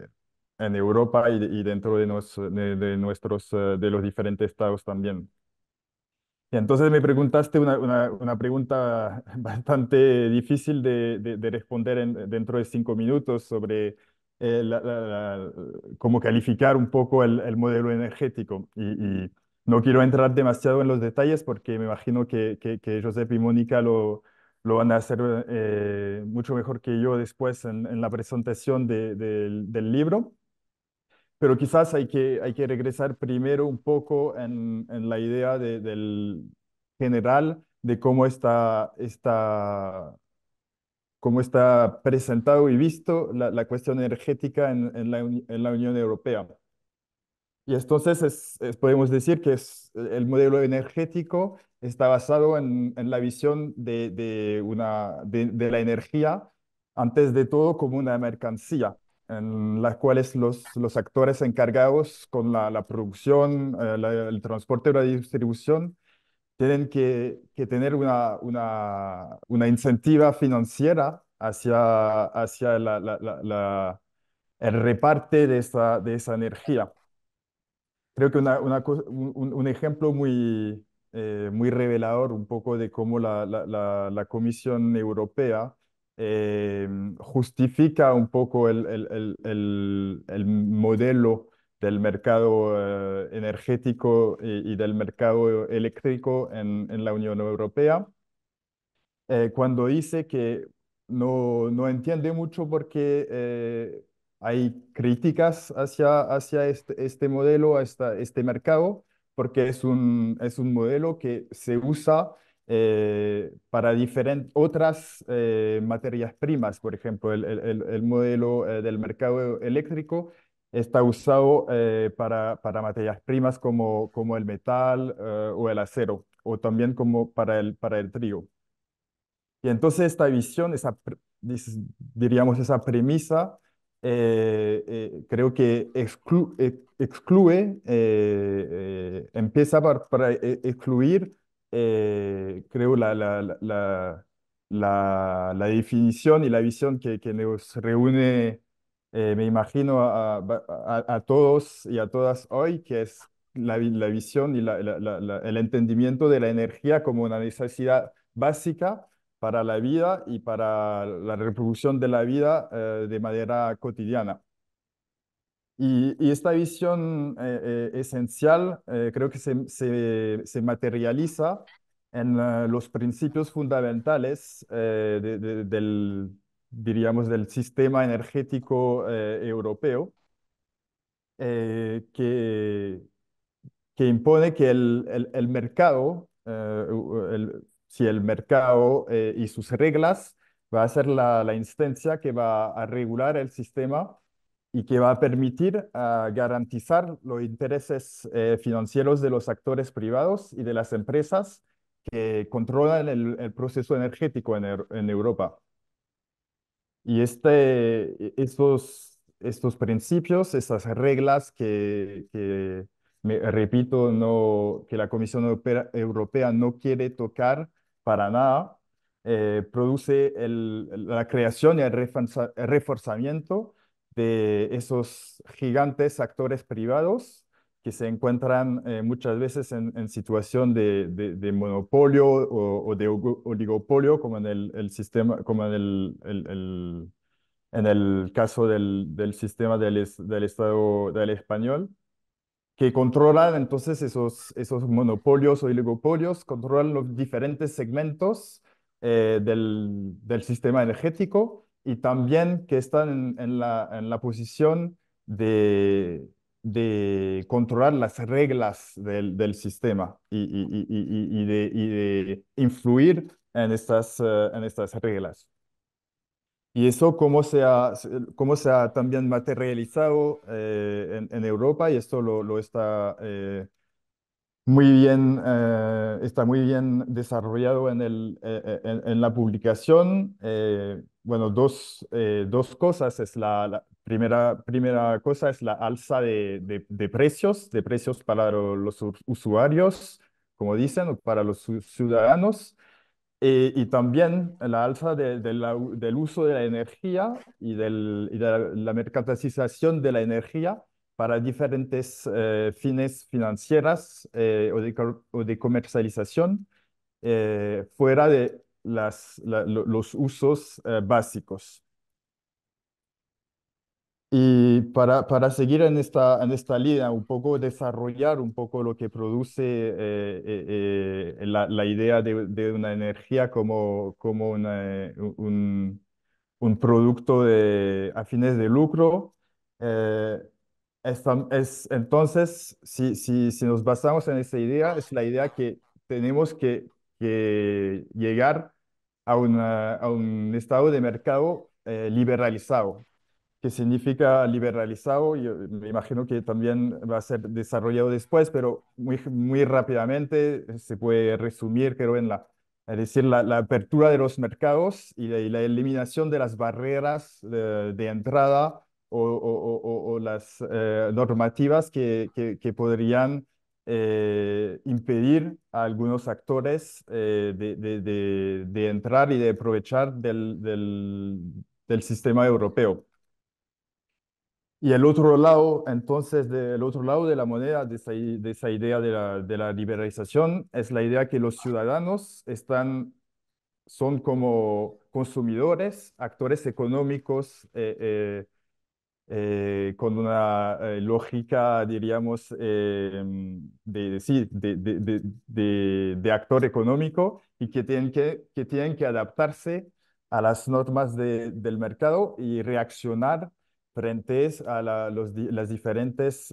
en Europa y, dentro de, nos, de nuestros, de los diferentes estados también. Y entonces me preguntaste una, una, una pregunta (laughs) bastante difícil de, de, responder dentro de cinco minutos sobre eh, cómo calificar un poco el, modelo energético. Y, no quiero entrar demasiado en los detalles porque me imagino que, que, Josep y Mónica lo, lo van a hacer eh, mucho mejor que yo después en, en la presentación de, del libro pero quizás hay que, hay que regresar primero un poco en, en la idea del general de cómo está, está, cómo está presentado y visto la, cuestión energética en, en, la, en, la, Unión Europea. Y entonces es, podemos decir que es, el modelo energético está basado en, en la visión de, de, una, de la energía, antes de todo como una mercancía en las cuales los, los actores encargados con la, la producción, eh, el transporte y la distribución tienen que, que tener una, una, una, incentiva financiera hacia, hacia la, el reparte de esa, de esa energía. Creo que una, un, un, ejemplo muy, eh, muy revelador un poco de cómo la Comisión Europea eh, justifica un poco el, modelo del mercado eh, energético y, del mercado eléctrico en, la Unión Europea, eh, cuando dice que no, no entiende mucho porque hay críticas hacia, hacia este, este modelo, hasta este mercado, porque es un, es un modelo que se usa eh, para diferentes otras eh, materias primas. Por ejemplo, el, el, el modelo eh, del mercado eléctrico está usado para, para materias primas como, como el metal o el acero, o también como para el, para el trigo. Y entonces esta visión, esa, diríamos esa premisa, creo que excluye, empieza para excluir eh, creo, la, definición y la visión que, nos reúne, eh, me imagino, a, todos y a todas hoy, que es la, visión y el entendimiento de la energía como una necesidad básica para la vida y para la reproducción de la vida eh, de manera cotidiana. Y, esta visión eh, eh, esencial eh, creo que se, materializa en los principios fundamentales del, diríamos, del sistema energético europeo, que, impone que el, mercado, si el mercado y sus reglas va a ser la, instancia que va a regular el sistema y que va a permitir ah, garantizar los intereses eh, financieros de los actores privados y de las empresas que controlan el, proceso energético en, Europa. Y este, e, estos, estos principios, estas reglas que, me repito, no, que la Comisión Europea, no quiere tocar para nada, eh, produce la creación y el reforzamiento de esos gigantes actores privados que se encuentran eh, muchas veces en, en situación de, de, monopolio o, de oligopolio, como en el, el sistema, como en el, el, en el caso del, del sistema del, del, Estado del español, que controlan entonces esos, esos monopolios o oligopolios, controlan los diferentes segmentos eh, del, del sistema energético y también que están en, la, en la, posición de, de, controlar las reglas del, del sistema y, y, y, de, y, de, influir en estas, eh, en estas reglas. Y eso cómo se ha, cómo se ha también materializado eh, en, Europa y esto lo, lo está eh, muy bien, eh, está muy bien desarrollado en, el, eh, eh, en, la publicación. bueno, dos, dos, cosas. Es la, primera, primera cosa es la alza de, de, precios, de precios para los usuarios, como dicen, para los ciudadanos. y también la alza del uso de la energía y, del, y de la, la, mercantilización de la energía para diferentes eh, fines financieras eh, o, de, comercialización eh, fuera de los usos básicos. Y para, para seguir en esta, en esta línea, un poco desarrollar un poco lo que produce la, idea de, una energía como, como un, producto de, a fines de lucro, es, entonces, si, nos basamos en esa idea, es la idea que tenemos que, llegar a, un estado de mercado eh, liberalizado. ¿Qué significa liberalizado? Yo eh, me imagino que también va a ser desarrollado después, pero muy, muy rápidamente eh, se puede resumir, creo, en la, es decir, la, apertura de los mercados y la, eliminación de las barreras de entrada o, las eh, normativas que, que, podrían eh, impedir a algunos actores eh, de, de, de, entrar y de aprovechar del, del, sistema europeo. Y el otro lado, entonces, del otro lado de la moneda, de esa, de esa idea la, de la, liberalización, es la idea que los ciudadanos están, son como consumidores, actores económicos, eh, eh, con una eh, lógica, diríamos, eh, de, de, de, de, actor económico y que tienen que, que, tienen que adaptarse a las normas del mercado y reaccionar frente a los, las diferentes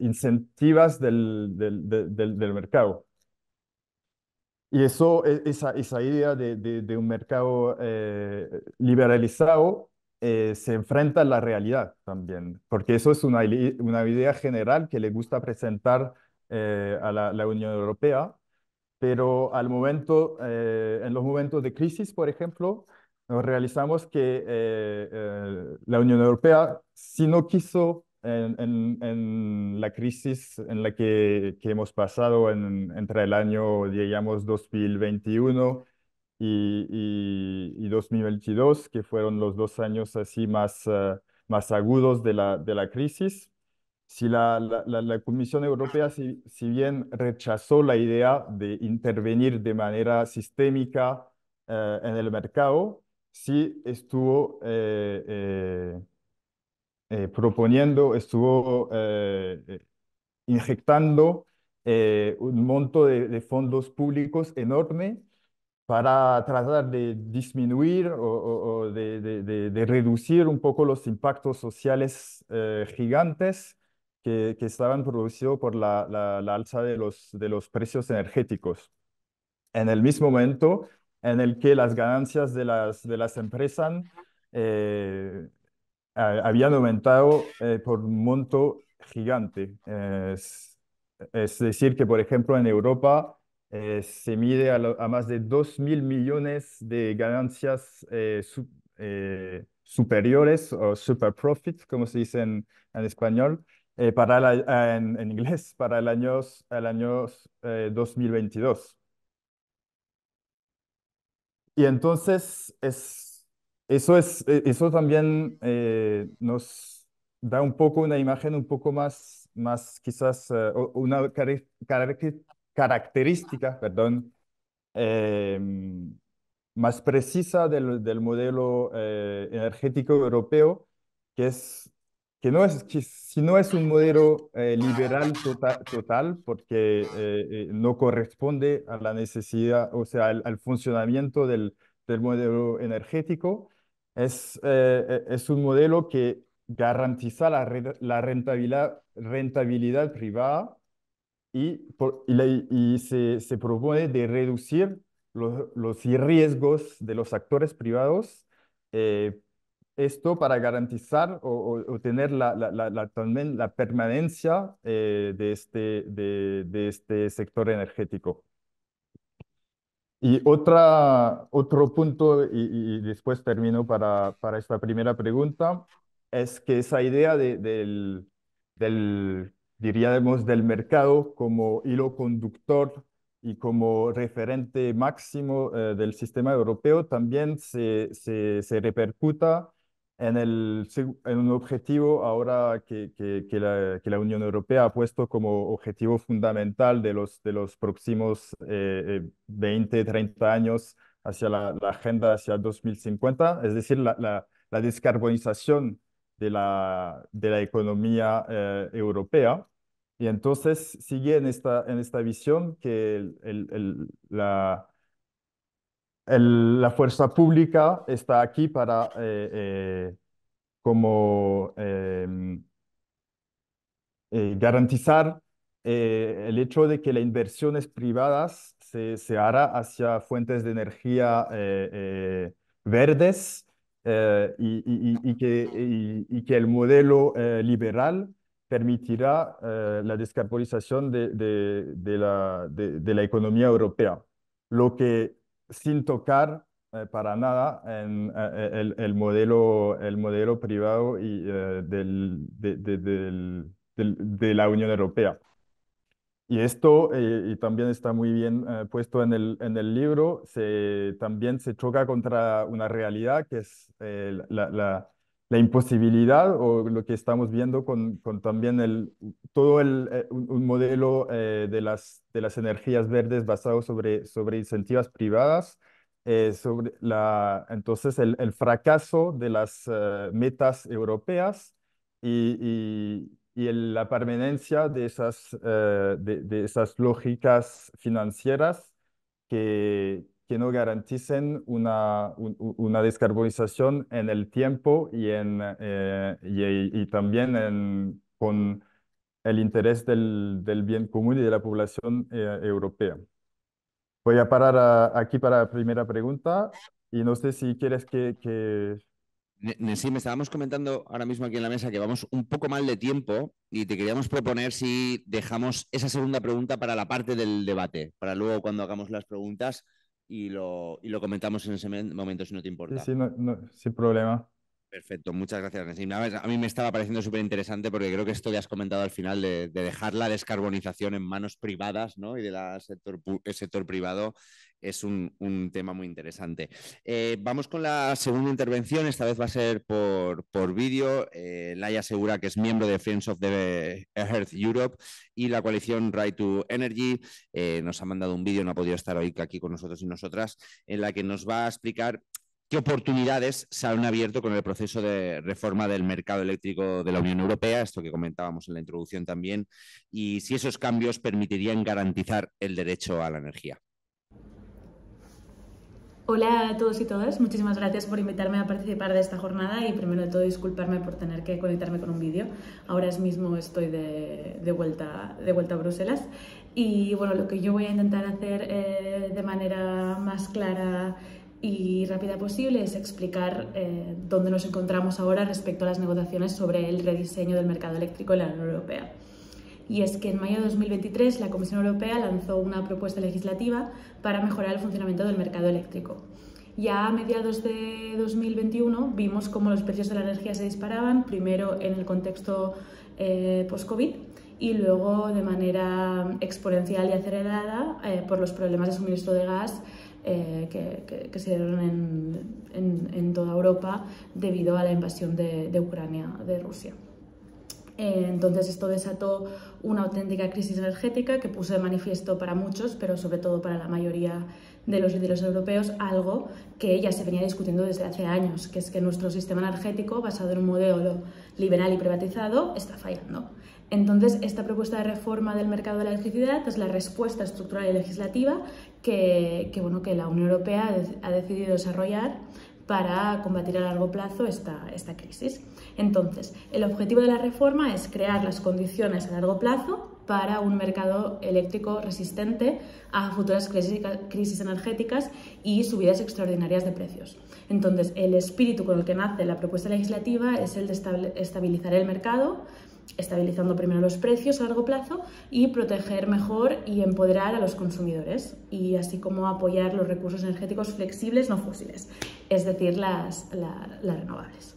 incentivas del, del, del, del, mercado. Y eso, e, esa, esa idea de, un mercado liberalizado eh, se enfrenta a la realidad también, porque eso es una, idea general que le gusta presentar eh, a la, Unión Europea, pero al momento, eh, en los momentos de crisis, por ejemplo, nos realizamos que la Unión Europea, si no quiso en, la crisis en la que, que hemos pasado entre el año, digamos, 2021 y, y, 2022, que fueron los dos años así más, eh, más agudos de la, de la crisis. Si la, la, Comisión Europea, si, bien rechazó la idea de intervenir de manera sistémica eh, en el mercado, sí estuvo eh, proponiendo, estuvo inyectando un monto de, de, fondos públicos enorme para tratar de disminuir o, de, reducir un poco los impactos sociales eh, gigantes que, estaban producidos por la, alza de los, precios energéticos. En el mismo momento en el que las ganancias de las, empresas eh, habían aumentado eh, por un monto gigante. es decir, que por ejemplo en Europa eh, se mide a, más de 2 mil millones de ganancias eh, eh, superiores o super profit, como se dice en, español, para ah, en, inglés, para el año, año 2022. Y entonces es, eso, es, e, eso también nos da un poco una imagen un poco más, más quizás, una característica característica, perdón, em, más precisa del, modelo eh, energético europeo, que, es, que, no es, que si no es un modelo eh, liberal tota-, total, porque eh, no corresponde a la necesidad, o sea, al, funcionamiento del, modelo energético, es, es un modelo que garantiza la, rentabilidad, rentabilidad privada y, por, y, se, se, propone de reducir los, los, riesgos de los actores privados, eh, esto para garantizar o, obtener tener la, la, también la permanencia eh, de, este, de, de este sector energético. Y otra, otro punto, y, después termino para, para esta primera pregunta, es que esa idea del, del diríamos, del mercado como hilo conductor y como referente máximo eh, del sistema europeo, también se, se, repercuta en, el, en, un objetivo ahora que, que, la, que, la, Unión Europea ha puesto como objetivo fundamental de los, de los próximos 20, eh, 30 eh, años hacia la, la, agenda hacia 2050, es decir, la, la descarbonización de la, de la economía eh, europea. Y entonces sigue en esta, en esta visión que la, la fuerza pública está aquí para eh, eh, como garantizar el hecho de que las inversiones privadas se, se hacia fuentes de energía verdes eh, y, que, y, que, el modelo eh, liberal permitirá eh, la descarbonización de, de, la, de, la, economía europea, lo que sin tocar para nada en, el, el, modelo, el modelo privado y, del, del, de la Unión Europea. Y esto, eh, y también está muy bien eh, puesto en el, en el libro, se, también se choca contra una realidad que es eh, la, la, imposibilidad o lo que estamos viendo con, con también el, todo el, un, modelo de, las, de las energías verdes basado sobre, sobre incentivas privadas, sobre la, entonces el, el fracaso de las metas europeas y, y la permanencia de esas, eh, de, esas lógicas financieras que, que no garanticen una, una descarbonización en el tiempo y, en, eh, y, también con el interés del, del, bien común y de la población eh, europea. Voy a parar aquí para la primera pregunta y no sé si quieres que Sí, me estábamos comentando ahora mismo aquí en la mesa que vamos un poco mal de tiempo y te queríamos proponer si dejamos esa segunda pregunta para la parte del debate, para luego cuando hagamos las preguntas y lo, y lo comentamos en ese momento, si no te importa. Sí, sin problema. Perfecto, muchas gracias, A mí me estaba pareciendo súper interesante porque creo que esto que has comentado al final de, dejar la descarbonización en manos privadas y del sector, sector privado es un, tema muy interesante. Eh, vamos con la segunda intervención, esta vez va a ser por, por vídeo. Eh, Laia Segura, que es miembro de Friends of the Earth Europe y la coalición Right to Energy, eh, nos ha mandado un vídeo, no ha podido estar hoy aquí con nosotros y nosotras, en la que nos va a explicar ¿Qué oportunidades se han abierto con el proceso de reforma del mercado eléctrico de la Unión Europea? Esto que comentábamos en la introducción también. Y si esos cambios permitirían garantizar el derecho a la energía. Hola a todos y todas, muchísimas gracias por invitarme a participar de esta jornada y primero de todo disculparme por tener que conectarme con un vídeo. Ahora mismo estoy de, vuelta, de vuelta a Bruselas y bueno, lo que yo voy a intentar hacer eh, de manera más clara y rápida posible es explicar eh, dónde nos encontramos ahora respecto a las negociaciones sobre el rediseño del mercado eléctrico en la Unión Europea. Y es que en mayo de 2023 la Comisión Europea lanzó una propuesta legislativa para mejorar el funcionamiento del mercado eléctrico. Ya a mediados de 2021 vimos cómo los precios de la energía se disparaban, primero en el contexto eh, post-COVID y luego de manera exponencial y acelerada eh, por los problemas de suministro de gas eh, que, se dieron en, en, toda Europa debido a la invasión de, de Ucrania de Rusia. Eh, entonces esto desató una auténtica crisis energética que puso de manifiesto para muchos, pero sobre todo para la mayoría de los líderes europeos, algo que ya se venía discutiendo desde hace años, que es que nuestro sistema energético basado en un modelo liberal y privatizado está fallando. Entonces, esta propuesta de reforma del mercado de la electricidad es la respuesta estructural y legislativa que, que la Unión Europea ha decidido desarrollar para combatir a largo plazo esta, esta crisis. Entonces, el objetivo de la reforma es crear las condiciones a largo plazo para un mercado eléctrico resistente a futuras crisis energéticas y subidas extraordinarias de precios. Entonces, el espíritu con el que nace la propuesta legislativa es el de estabilizar el mercado, estabilizando primero los precios a largo plazo y proteger mejor y empoderar a los consumidores y así como apoyar los recursos energéticos flexibles no fósiles, es decir, las, las renovables.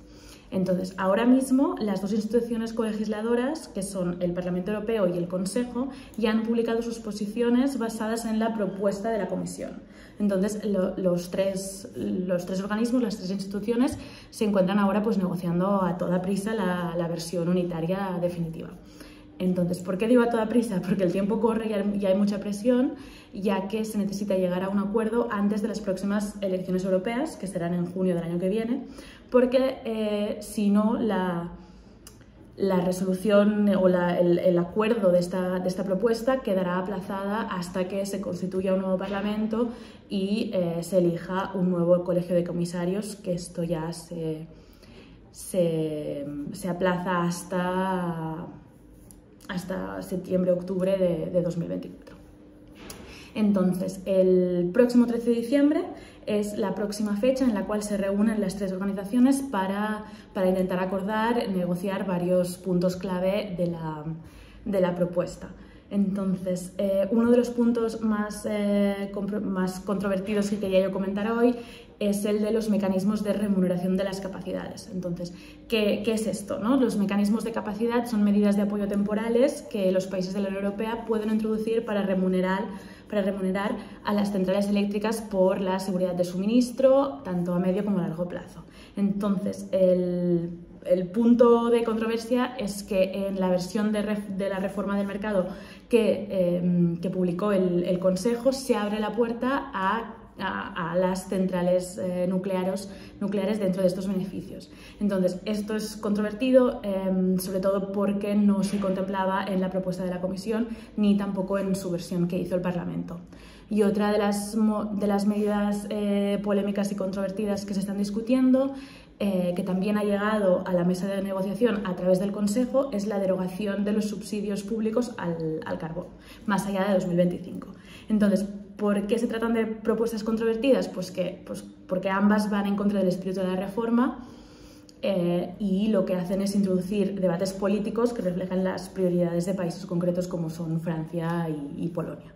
Entonces, ahora mismo las dos instituciones colegisladoras, que son el Parlamento Europeo y el Consejo, ya han publicado sus posiciones basadas en la propuesta de la Comisión. Entonces, los, tres, los tres organismos, las tres instituciones, se encuentran ahora pues, negociando a toda prisa la, versión unitaria definitiva. Entonces, ¿por qué digo a toda prisa? Porque el tiempo corre y hay mucha presión, ya que se necesita llegar a un acuerdo antes de las próximas elecciones europeas, que serán en junio del año que viene, porque eh, si no, la, la resolución o el, acuerdo de esta, propuesta quedará aplazada hasta que se constituya un nuevo Parlamento y eh, se elija un nuevo Colegio de Comisarios, que esto ya se, aplaza hasta, hasta septiembre-octubre de, de 2024. Entonces, el próximo 13 de diciembre es la próxima fecha en la cual se reúnen las tres organizaciones para, intentar acordar, negociar varios puntos clave de la, propuesta. Entonces, eh, uno de los puntos más, eh, más controvertidos que quería yo comentar hoy es el de los mecanismos de remuneración de las capacidades. Entonces, ¿qué, qué es esto? No? Los mecanismos de capacidad son medidas de apoyo temporales que los países de la Unión Europea pueden introducir para remunerar para remunerar a las centrales eléctricas por la seguridad de suministro, tanto a medio como a largo plazo. Entonces, el, punto de controversia es que en la versión de, de la reforma del mercado que, eh, que publicó el, el Consejo se abre la puerta a a, las centrales eh, nucleares, nucleares dentro de estos beneficios. Entonces, esto es controvertido, em, sobre todo porque no se contemplaba en la propuesta de la Comisión ni tampoco en su versión que hizo el Parlamento. Y otra de las, de las medidas eh, polémicas y controvertidas que se están discutiendo, eh, que también ha llegado a la mesa de negociación a través del Consejo, es la derogación de los subsidios públicos al, al carbón, más allá de 2025. Entonces, ¿Por qué se tratan de propuestas controvertidas? Pues, que, pues porque ambas van en contra del espíritu de la reforma eh, y lo que hacen es introducir debates políticos que reflejan las prioridades de países concretos como son Francia y, y Polonia.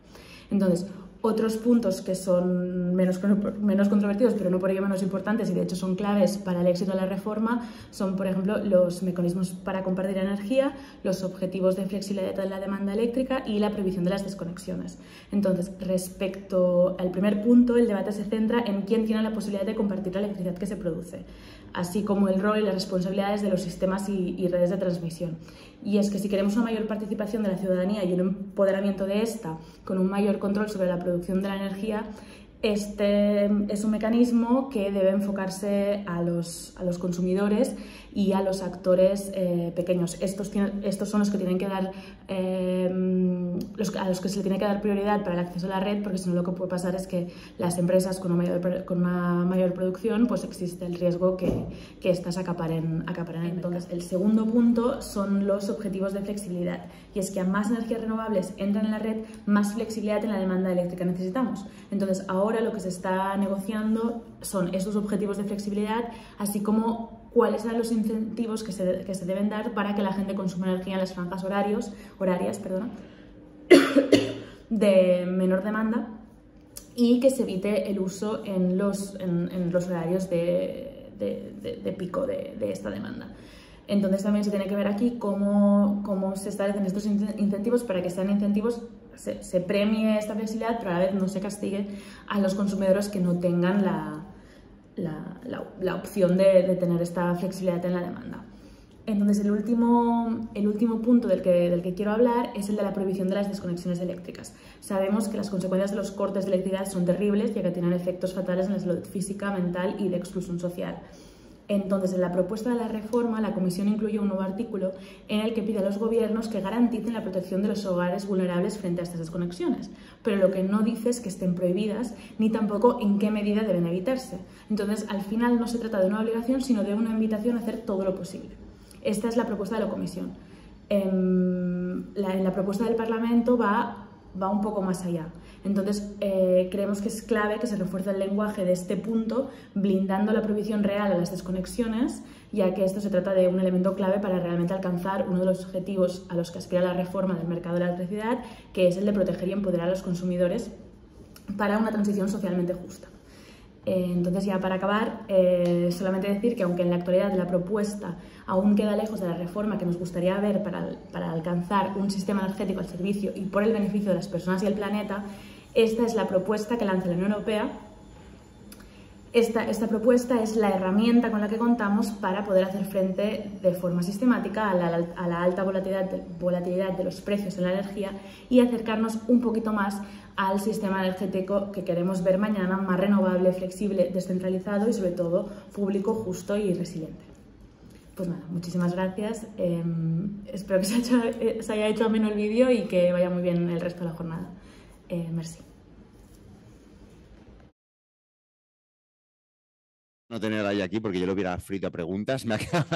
Entonces, otros puntos que son menos, controvertidos, pero no por ello menos importantes y de hecho son claves para el éxito de la reforma, son, por ejemplo, los mecanismos para compartir energía, los objetivos de flexibilidad de la demanda eléctrica y la prohibición de las desconexiones. Entonces, respecto al primer punto, el debate se centra en quién tiene la posibilidad de compartir la electricidad que se produce así como el rol y las responsabilidades de los sistemas y, redes de transmisión. Y es que si queremos una mayor participación de la ciudadanía y un empoderamiento de esta, con un mayor control sobre la producción de la energía, este es un mecanismo que debe enfocarse a los, a los consumidores y a los actores eh, pequeños. Estos, estos son los que tienen que dar, eh, a los que se le tiene que dar prioridad para el acceso a la red, porque si no lo que puede pasar es que las empresas con una mayor, con una mayor producción, pues existe el riesgo que, que estas acaparen, acaparen Entonces, el segundo punto son los objetivos de flexibilidad, y es que a más energías renovables entran en la red, más flexibilidad en la demanda eléctrica necesitamos. Entonces, ahora lo que se está negociando son esos objetivos de flexibilidad, así como cuáles son los incentivos que se, que se, deben dar para que la gente consuma energía en las franjas horarios, horarias perdona, (coughs) de menor demanda y que se evite el uso en los, en, los horarios de, de, pico de esta demanda. Entonces también se tiene que ver aquí cómo, cómo se establecen estos incentivos para que sean incentivos, se, se, premie esta flexibilidad, pero a la vez no se castigue a los consumidores que no tengan la, la, opción de, tener esta flexibilidad en la demanda. Entonces, el último, el último punto del que, del que, quiero hablar es el de la prohibición de las desconexiones eléctricas. Sabemos que las consecuencias de los cortes de electricidad son terribles, ya que tienen efectos fatales en la salud física, mental y de exclusión social. Entonces, en la propuesta de la reforma, la Comisión incluye un nuevo artículo en el que pide a los gobiernos que garanticen la protección de los hogares vulnerables frente a estas desconexiones, pero lo que no dice es que estén prohibidas ni tampoco en qué medida deben evitarse. Entonces, al final no se trata de una obligación, sino de una invitación a hacer todo lo posible. Esta es la propuesta de la Comisión. Em, en la, propuesta del Parlamento va un poco más allá. Entonces, eh, creemos que es clave que se refuerce el lenguaje de este punto, blindando la prohibición real a las desconexiones, ya que esto se trata de un elemento clave para realmente alcanzar uno de los objetivos a los que aspira la reforma del mercado de la electricidad, que es el de proteger y empoderar a los consumidores para una transición socialmente justa. Eh, entonces ya para acabar, eh, solamente decir que aunque en la actualidad la propuesta aún queda lejos de la reforma que nos gustaría ver para, para alcanzar un sistema energético al servicio y por el beneficio de las personas y el planeta, esta es la propuesta que lanza la Unión Europea. Esta, esta propuesta es la herramienta con la que contamos para poder hacer frente de forma sistemática a la, a la alta volatilidad, volatilidad de los precios de la energía y acercarnos un poquito más al sistema energético que queremos ver mañana, más renovable, flexible, descentralizado y sobre todo público, justo y resiliente. Pues nada, muchísimas gracias. Em, espero que se haya, hecho, eh, se haya el vídeo y que vaya muy bien el resto de la jornada eh, merci. no tener ahí aquí porque yo lo hubiera frito a preguntas. (laughs) Me ha, quedado,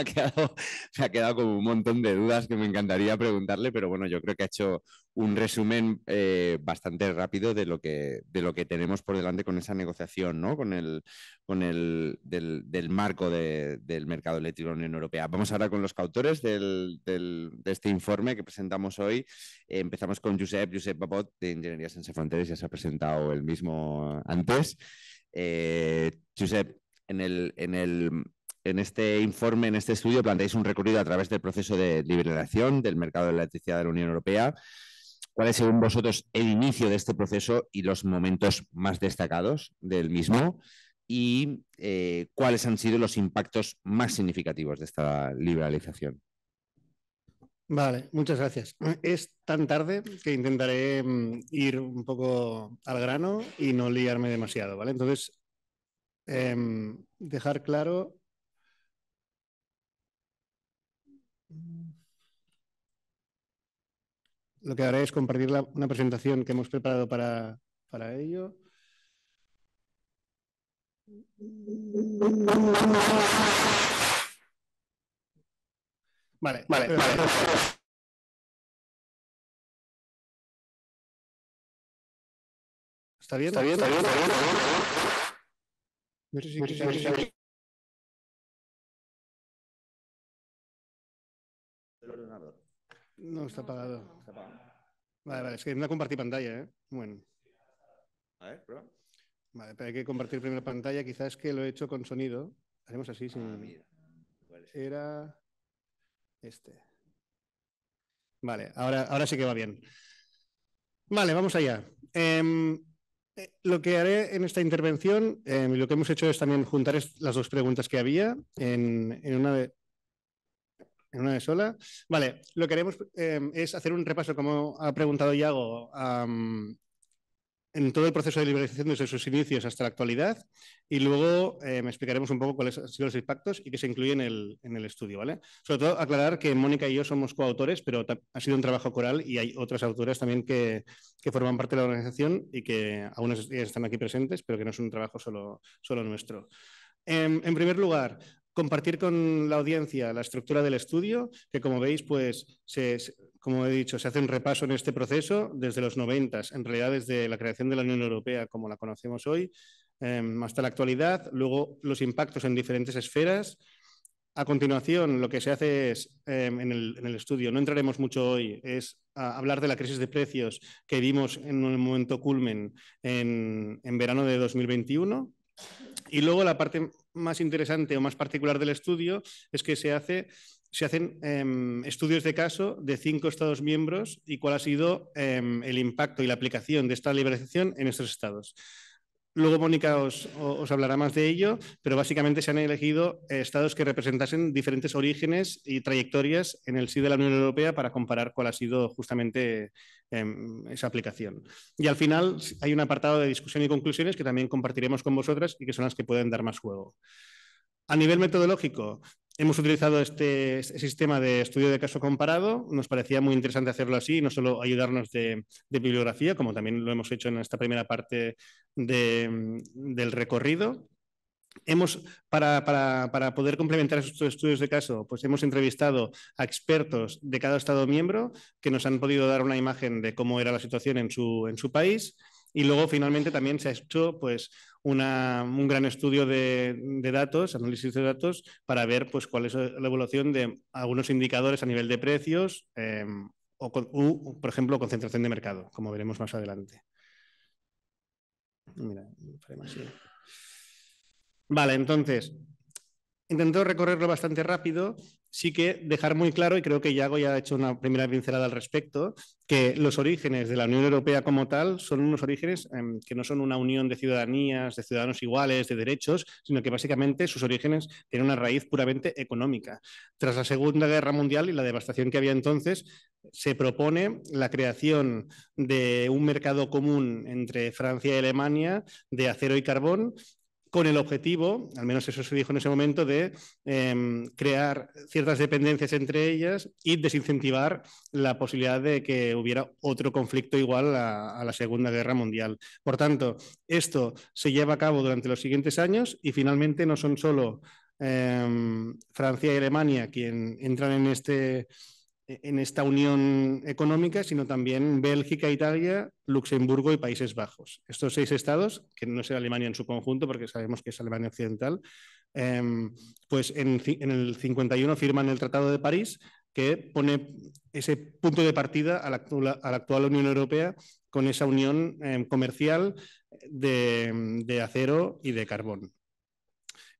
me ha quedado, ha como un montón de dudas que me encantaría preguntarle, pero bueno, yo creo que ha hecho un resumen eh, bastante rápido de lo, que, de lo que tenemos por delante con esa negociación, ¿no? Con el, con el del, marco del mercado eléctrico de la Unión Europea. Vamos ahora con los autores del, del, de este informe que presentamos hoy. Eh, empezamos con Josep, Josep Babot de Ingeniería Sense Fronteras, ya se ha presentado el mismo antes. Eh, Josep, en el, en el en este informe, en este estudio, planteáis un recorrido a través del proceso de liberación del mercado de la electricidad de la Unión Europea. ¿Cuál es, según vosotros, el inicio de este proceso y los momentos más destacados del mismo? ¿Y eh, cuáles han sido los impactos más significativos de esta liberalización? Vale, muchas gracias. Es tan tarde que intentaré mm, ir un poco al grano y no liarme demasiado, ¿vale? Entonces, Em, dejar claro lo que haré es compartir la, una presentación que hemos preparado para, para ello. Vale, vale, vale. ¿Está bien? ¿Está bien? ¿Está bien? ¿Está bien? ¿Está bien? No ordenador. No, está apagado. Vale, vale, es que no compartí pantalla, ¿eh? Bueno. A ver, prueba. Vale, pero hay que compartir primero pantalla. Quizás que lo he hecho con sonido. Haremos así. Ah, sin... Era este. Vale, ahora, ahora sí que va bien. Vale, vamos allá. Eh, lo que haré en esta intervención, eh, lo que hemos hecho es también juntar las dos preguntas que había en, una de, en una de sola. Vale, lo que haremos em, es hacer un repaso, como ha preguntado Iago, en todo el proceso de liberalización desde sus inicios hasta la actualidad y luego eh, me explicaremos un poco cuáles han sido los impactos y que se incluye en el, en el estudio. ¿vale? Sobre todo aclarar que Mónica y yo somos coautores, pero ha sido un trabajo coral y hay otras autoras también que, que, forman parte de la organización y que aún están aquí presentes, pero que no es un trabajo solo, solo nuestro. Em, en primer lugar, compartir con la audiencia la estructura del estudio, que como veis, pues, se, como he dicho, se hace un repaso en este proceso desde los 90, en realidad desde la creación de la Unión Europea como la conocemos hoy, em, hasta la actualidad, luego los impactos en diferentes esferas. A continuación, lo que se hace es, em, en, el, estudio, no entraremos mucho hoy, es hablar de la crisis de precios que vimos en un momento culmen en, en verano de 2021 y luego la parte más interesante o más particular del estudio es que se, hacen em, estudios de caso de cinco Estados miembros y cuál ha sido em, el impacto y la aplicación de esta liberalización en estos estados. Luego Mónica os, hablará más de ello, pero básicamente se han elegido eh, estados que representasen diferentes orígenes y trayectorias en el sí de la Unión Europea para comparar cuál ha sido justamente em, esa aplicación. Y al final hay un apartado de discusión y conclusiones que también compartiremos con vosotras y que son las que pueden dar más juego. A nivel metodológico, Hemos utilizado este, este, sistema de estudio de caso comparado. Nos parecía muy interesante hacerlo así, no solo ayudarnos de, bibliografía, como también lo hemos hecho en esta primera parte del recorrido. Hemos, para, poder complementar estos estudios de caso, pues hemos entrevistado a expertos de cada Estado miembro que nos han podido dar una imagen de cómo era la situación en su, en su país. Y luego, finalmente, también se ha hecho pues, un gran estudio de, datos, análisis de datos, para ver pues, cuál es la evolución de algunos indicadores a nivel de precios eh, o, por ejemplo, concentración de mercado, como veremos más adelante. Vale, entonces, intento recorrerlo bastante rápido sí que dejar muy claro, y creo que Yago ya ha hecho una primera pincelada al respecto, que los orígenes de la Unión Europea como tal son unos orígenes em, que no son una unión de ciudadanías, de ciudadanos iguales, de derechos, sino que básicamente sus orígenes tienen una raíz puramente económica. Tras la Segunda Guerra Mundial y la devastación que había entonces, se propone la creación de un mercado común entre Francia y Alemania de acero y carbón con el objetivo, al menos eso se dijo en ese momento, de em, crear ciertas dependencias entre ellas y desincentivar la posibilidad de que hubiera otro conflicto igual a, la Segunda Guerra Mundial. Por tanto, esto se lleva a cabo durante los siguientes años y finalmente no son solo em, Francia y Alemania quienes entran en este e-, en esta unión económica, sino también Bélgica, Italia, Luxemburgo y Países Bajos. Estos seis estados, que no es Alemania en su conjunto, porque sabemos que es Alemania Occidental, em, pues en, el 51 firman el Tratado de París, que pone ese punto de partida a la, actual, Unión Europea con esa unión em, comercial de, de acero y de carbón.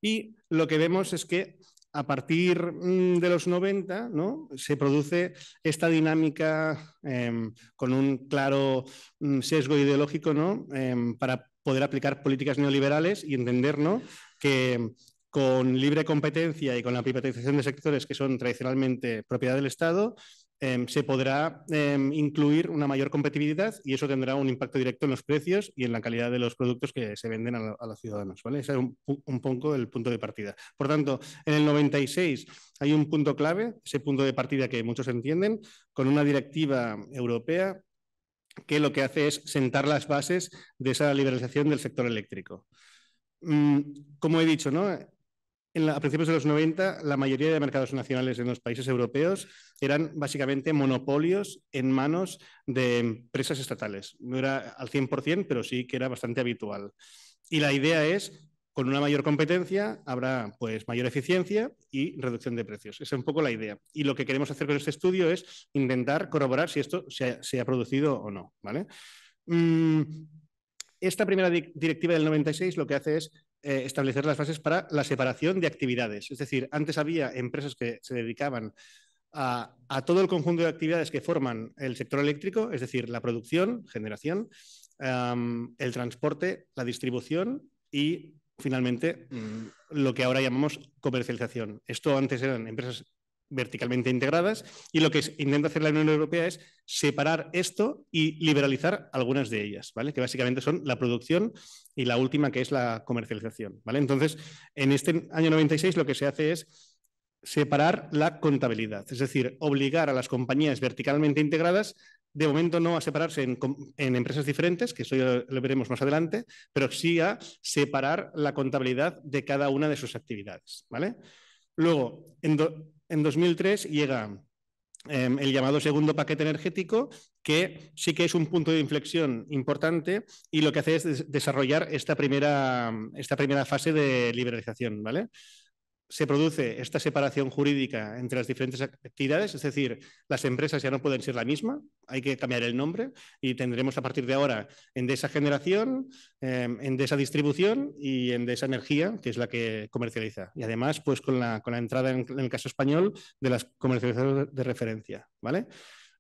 Y lo que vemos es que a partir mm, de los 90 ¿no? se produce esta dinámica em, con un claro mm, sesgo ideológico em, para poder aplicar políticas neoliberales y entender ¿no? que con libre competencia y con la privatización de sectores que son tradicionalmente propiedad del Estado, Em, se podrá em, incluir una mayor competitividad y eso tendrá un impacto directo en los precios y en la calidad de los productos que se venden a, los ciudadanos. ¿vale? Ese es un, poco el punto de partida. Por tanto, en el 96 hay un punto clave, ese punto de partida que muchos entienden, con una directiva europea que lo que hace es sentar las bases de esa liberalización del sector eléctrico. Mm, como he dicho, ¿no? a principios de los 90, la mayoría de mercados nacionales en los países europeos eran básicamente monopolios en manos de empresas estatales. No era al 100%, pero sí que era bastante habitual. Y la idea es, con una mayor competencia habrá pues, mayor eficiencia y reducción de precios. Esa es un poco la idea. Y lo que queremos hacer con este estudio es intentar corroborar si esto se ha, producido o no. ¿vale? Mm, esta primera directiva del 96 lo que hace es eh, establecer las bases para la separación de actividades. Es decir, antes había empresas que se dedicaban a, todo el conjunto de actividades que forman el sector eléctrico, es decir, la producción, generación, el transporte, la distribución y finalmente mm. lo que ahora llamamos comercialización. Esto antes eran empresas verticalmente integradas y lo que intenta hacer la Unión Europea es separar esto y liberalizar algunas de ellas, ¿vale? Que básicamente son la producción y la última que es la comercialización, ¿vale? Entonces, en este año 96 lo que se hace es separar la contabilidad, es decir, obligar a las compañías verticalmente integradas de momento no a separarse en, empresas diferentes, que eso lo, veremos más adelante, pero sí a separar la contabilidad de cada una de sus actividades, ¿vale? Luego, en en 2003 llega em, el llamado segundo paquete energético, que sí que es un punto de inflexión importante y lo que hace es desarrollar esta primera, esta primera fase de liberalización. ¿vale? se produce esta separación jurídica entre las diferentes actividades, es decir, las empresas ya no pueden ser la misma, hay que cambiar el nombre y tendremos a partir de ahora en esa Generación, eh, esa Distribución y en esa Energía, que es la que comercializa. Y además, pues con la, entrada en, el caso español de las comercializadoras de referencia, ¿vale?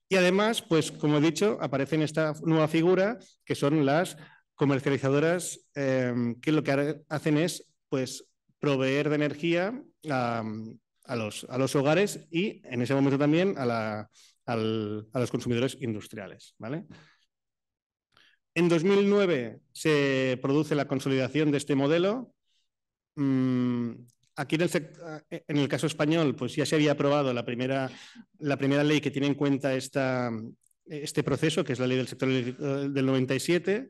Y además, pues como he dicho, aparece en esta nueva figura que son las comercializadoras em, que lo que hacen es pues proveer de energía a, los, hogares y en ese momento también a, los consumidores industriales. ¿vale? En 2009 se produce la consolidación de este modelo. Mm, aquí en el, caso español, pues ya se había aprobado la primera, la primera ley que tiene en cuenta este proceso, que es la ley del sector eh, del 97,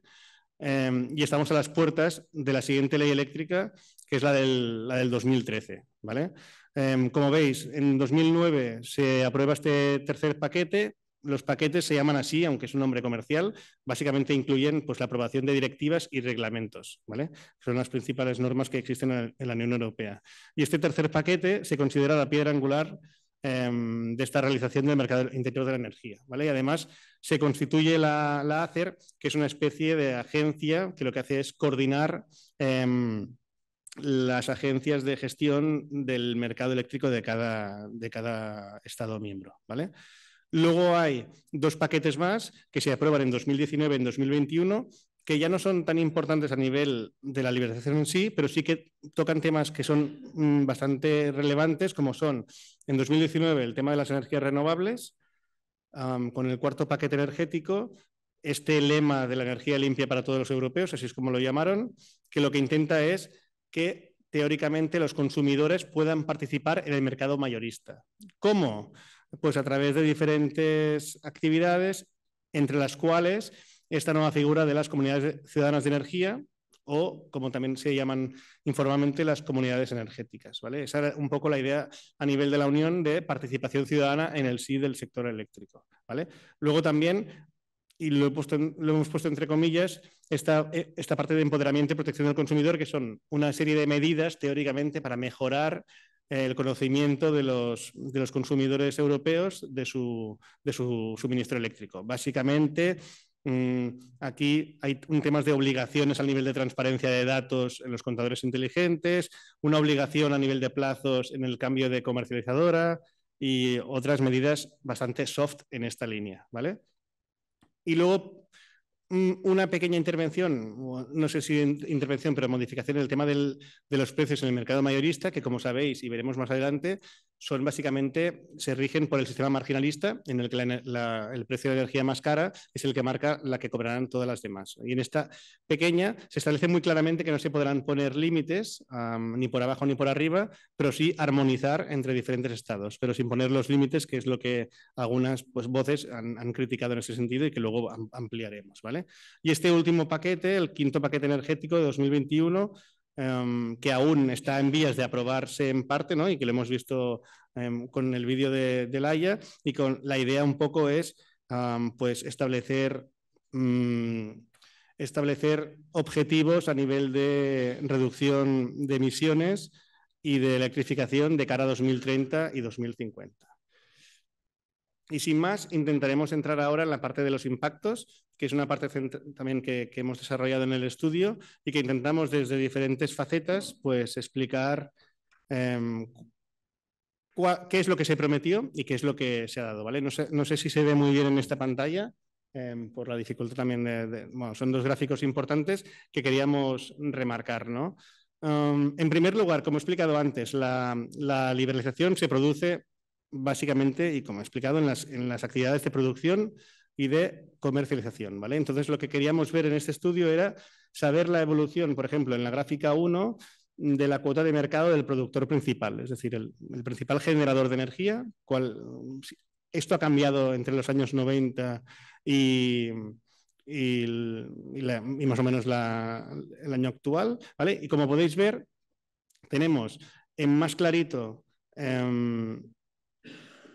eh, y estamos a las puertas de la siguiente ley eléctrica que es la del, la del 2013. ¿vale? Em, como veis, en 2009 se aprueba este tercer paquete. Los paquetes se llaman así, aunque es un nombre comercial. Básicamente incluyen pues, la aprobación de directivas y reglamentos, ¿vale? son las principales normas que existen en la Unión Europea. Y este tercer paquete se considera la piedra angular em, de esta realización del mercado interior de la energía. ¿vale? Y además se constituye la, la, ACER, que es una especie de agencia que lo que hace es coordinar em, las agencias de gestión del mercado eléctrico de cada, de cada Estado miembro. ¿vale? Luego hay dos paquetes más que se aprueban en 2019 y en 2021 que ya no son tan importantes a nivel de la liberación en sí, pero sí que tocan temas que son mm, bastante relevantes, como son en 2019 el tema de las energías renovables, con el cuarto paquete energético, este lema de la energía limpia para todos los europeos, así es como lo llamaron, que lo que intenta es que teóricamente los consumidores puedan participar en el mercado mayorista. ¿Cómo? Pues a través de diferentes actividades, entre las cuales esta nueva figura de las comunidades ciudadanas de energía o, como también se llaman informalmente, las comunidades energéticas. ¿vale? Esa era un poco la idea a nivel de la Unión de participación ciudadana en el sí del sector eléctrico. ¿vale? Luego también y lo, hemos puesto entre comillas, esta, eh, esta parte de empoderamiento y protección del consumidor, que son una serie de medidas teóricamente para mejorar eh, el conocimiento de los, de los consumidores europeos de su, de su suministro eléctrico. Básicamente, mm, Aquí hay temas de obligaciones a nivel de transparencia de datos en los contadores inteligentes, una obligación a nivel de plazos en el cambio de comercializadora y otras medidas bastante soft en esta línea, ¿vale? Y luego mm, una pequeña intervención, no sé si intervención, pero modificación en el tema de los precios en el mercado mayorista, que como sabéis y veremos más adelante, son básicamente, se rigen por el sistema marginalista, en el que el precio de energía más cara es el que marca la que cobrarán todas las demás. Y en esta pequeña se establece muy claramente que no se podrán poner límites ni por abajo ni por arriba, pero sí armonizar entre diferentes estados, pero sin poner los límites, que es lo que algunas pues, voces han, criticado en ese sentido y que luego ampliaremos. ¿vale? Y este último paquete, el quinto paquete energético de 2021, Em, que aún está en vías de aprobarse en parte, ¿no? Y que lo hemos visto em, con el vídeo de, Laia y con la idea un poco es pues establecer mm, establecer objetivos a nivel de reducción de emisiones y de electrificación de cara a 2030 y 2050. Y sin más, intentaremos entrar ahora en la parte de los impactos, que es una parte también que, hemos desarrollado en el estudio y que intentamos desde diferentes facetas pues, explicar em, qué es lo que se prometió y qué es lo que se ha dado. ¿vale? No, sé, si se ve muy bien en esta pantalla, em, por la dificultad también de, Bueno, son dos gráficos importantes que queríamos remarcar. ¿no? Em, en primer lugar, como he explicado antes, la liberalización se produce básicamente, y como he explicado, en las, actividades de producción y de comercialización. ¿vale? Entonces, lo que queríamos ver en este estudio era saber la evolución, por ejemplo, en la gráfica 1 de la cuota de mercado del productor principal, es decir, el, principal generador de energía. Cual, esto ha cambiado entre los años 90 y, y, más o menos el año actual. ¿vale? Y como podéis ver, tenemos en más clarito em,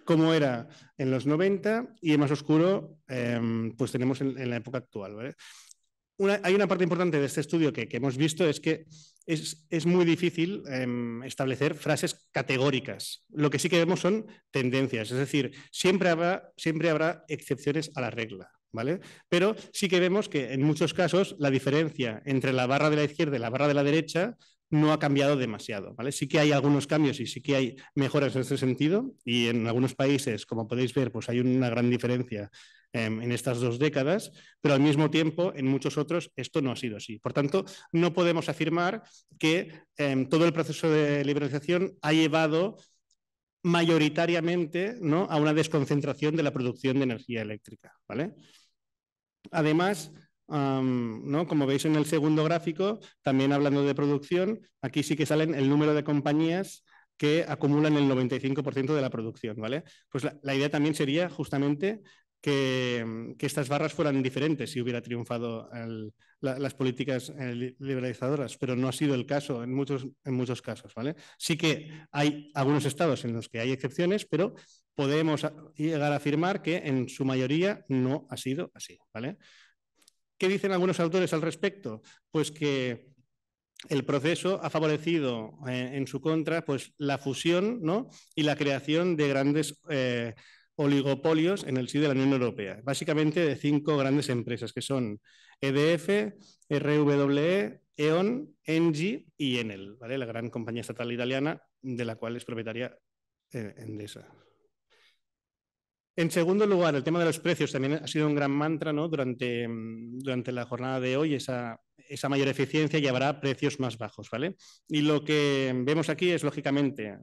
cómo era en los 90 y más oscuro, em, pues tenemos en, la época actual. hay una parte importante de este estudio que, hemos visto, es que es, muy difícil em, establecer frases categóricas. Lo que sí que vemos son tendencias, es decir, siempre habrá, siempre habrá excepciones a la regla. ¿Vale? Pero sí que vemos que en muchos casos la diferencia entre la barra de la izquierda y la barra de la derecha no ha cambiado demasiado. ¿vale? Sí que hay algunos cambios y sí que hay mejoras en ese sentido y en algunos países, como podéis ver, pues hay una gran diferencia em, en estas dos décadas, pero al mismo tiempo en muchos otros esto no ha sido así. Por tanto, no podemos afirmar que em, todo el proceso de liberalización ha llevado mayoritariamente ¿no? a una desconcentración de la producción de energía eléctrica. ¿vale? Además, ¿no? Como veis en el segundo gráfico, también hablando de producción, aquí sí que salen el número de compañías que acumulan el 95% de la producción, ¿vale? Pues la, idea también sería justamente que, estas barras fueran diferentes si hubiera triunfado las políticas eh, liberalizadoras, pero no ha sido el caso en muchos, en muchos casos, ¿vale? Sí que hay algunos estados en los que hay excepciones, pero podemos llegar a afirmar que en su mayoría no ha sido así, ¿vale? ¿Qué dicen algunos autores al respecto? Pues que el proceso ha favorecido eh, en su contra pues, la fusión y la creación de grandes eh, oligopolios en el sitio de la Unión Europea, básicamente de cinco grandes empresas que son EDF, RWE, E.ON, Engie y Enel, ¿vale? la gran compañía estatal italiana de la cual es propietaria eh, Endesa. En segundo lugar, el tema de los precios también ha sido un gran mantra ¿no? durante, durante la jornada de hoy, esa, esa mayor eficiencia llevará precios más bajos. ¿vale? Y lo que vemos aquí es, lógicamente,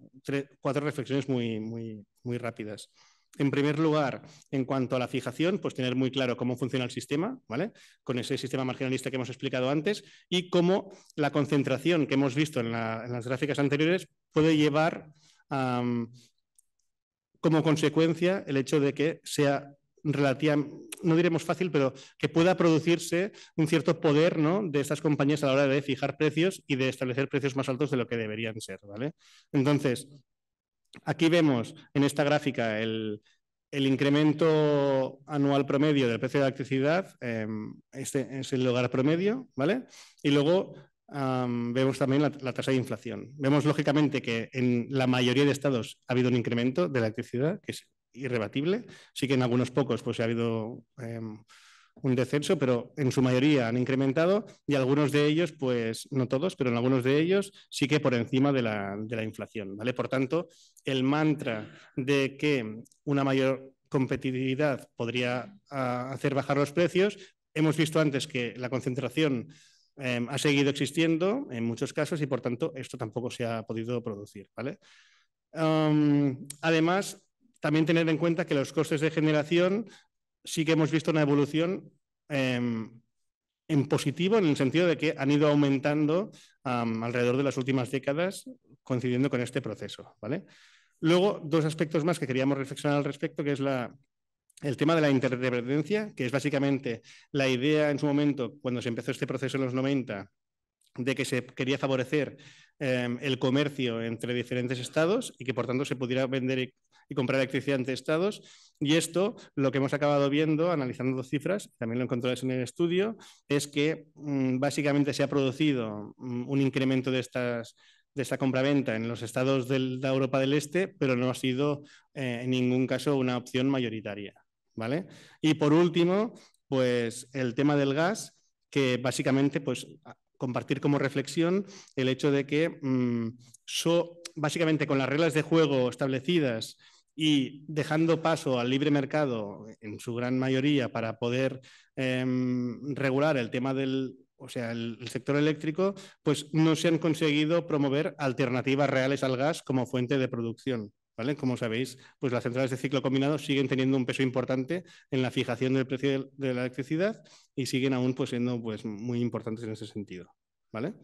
cuatro reflexiones muy, muy, muy rápidas. En primer lugar, en cuanto a la fijación, pues tener muy claro cómo funciona el sistema, ¿vale? Con ese sistema marginalista que hemos explicado antes y cómo la concentración que hemos visto en, las gráficas anteriores puede llevar a como consecuencia el hecho de que sea relativa, no diremos fácil, pero que pueda producirse un cierto poder de estas compañías a la hora de fijar precios y de establecer precios más altos de lo que deberían ser. ¿vale? Entonces, aquí vemos en esta gráfica el, incremento anual promedio del precio de la electricidad, em, este es el lugar promedio, ¿vale? Y luego vemos también la, tasa de inflación. Vemos, lógicamente, que en la mayoría de estados ha habido un incremento de la electricidad, que es irrebatible. Sí que en algunos pocos pues, ha habido em, un descenso, pero en su mayoría han incrementado y algunos de ellos, pues no todos, pero en algunos de ellos sí que por encima de la, inflación. ¿vale? Por tanto, el mantra de que una mayor competitividad podría ah, hacer bajar los precios, hemos visto antes que la concentración Em, ha seguido existiendo en muchos casos y por tanto esto tampoco se ha podido producir. ¿vale? Em, además, también tener en cuenta que los costes de generación sí que hemos visto una evolución em, en positivo en el sentido de que han ido aumentando alrededor de las últimas décadas coincidiendo con este proceso. ¿vale? Luego, dos aspectos más que queríamos reflexionar al respecto, que es la, el tema de la interdependencia, que es básicamente la idea en su momento, cuando se empezó este proceso en los 90, de que se quería favorecer em, el comercio entre diferentes estados y que por tanto se pudiera vender y, comprar electricidad entre estados. Y esto, lo que hemos acabado viendo, analizando dos cifras, también lo encontráis en el estudio, es que mm, básicamente se ha producido mm, un incremento de estas de esta compraventa en los estados de Europa del Este, pero no ha sido eh, en ningún caso una opción mayoritaria. Y por último, pues el tema del gas, que básicamente, pues compartir como reflexión el hecho de que mm, básicamente con las reglas de juego establecidas y dejando paso al libre mercado en su gran mayoría para poder em, regular el tema del o sea, el, sector eléctrico, pues no se han conseguido promover alternativas reales al gas como fuente de producción. Como sabéis, pues las centrales de ciclo combinado siguen teniendo un peso importante en la fijación del precio de la electricidad y siguen aún pues, siendo pues, muy importantes en ese sentido. ¿Vale?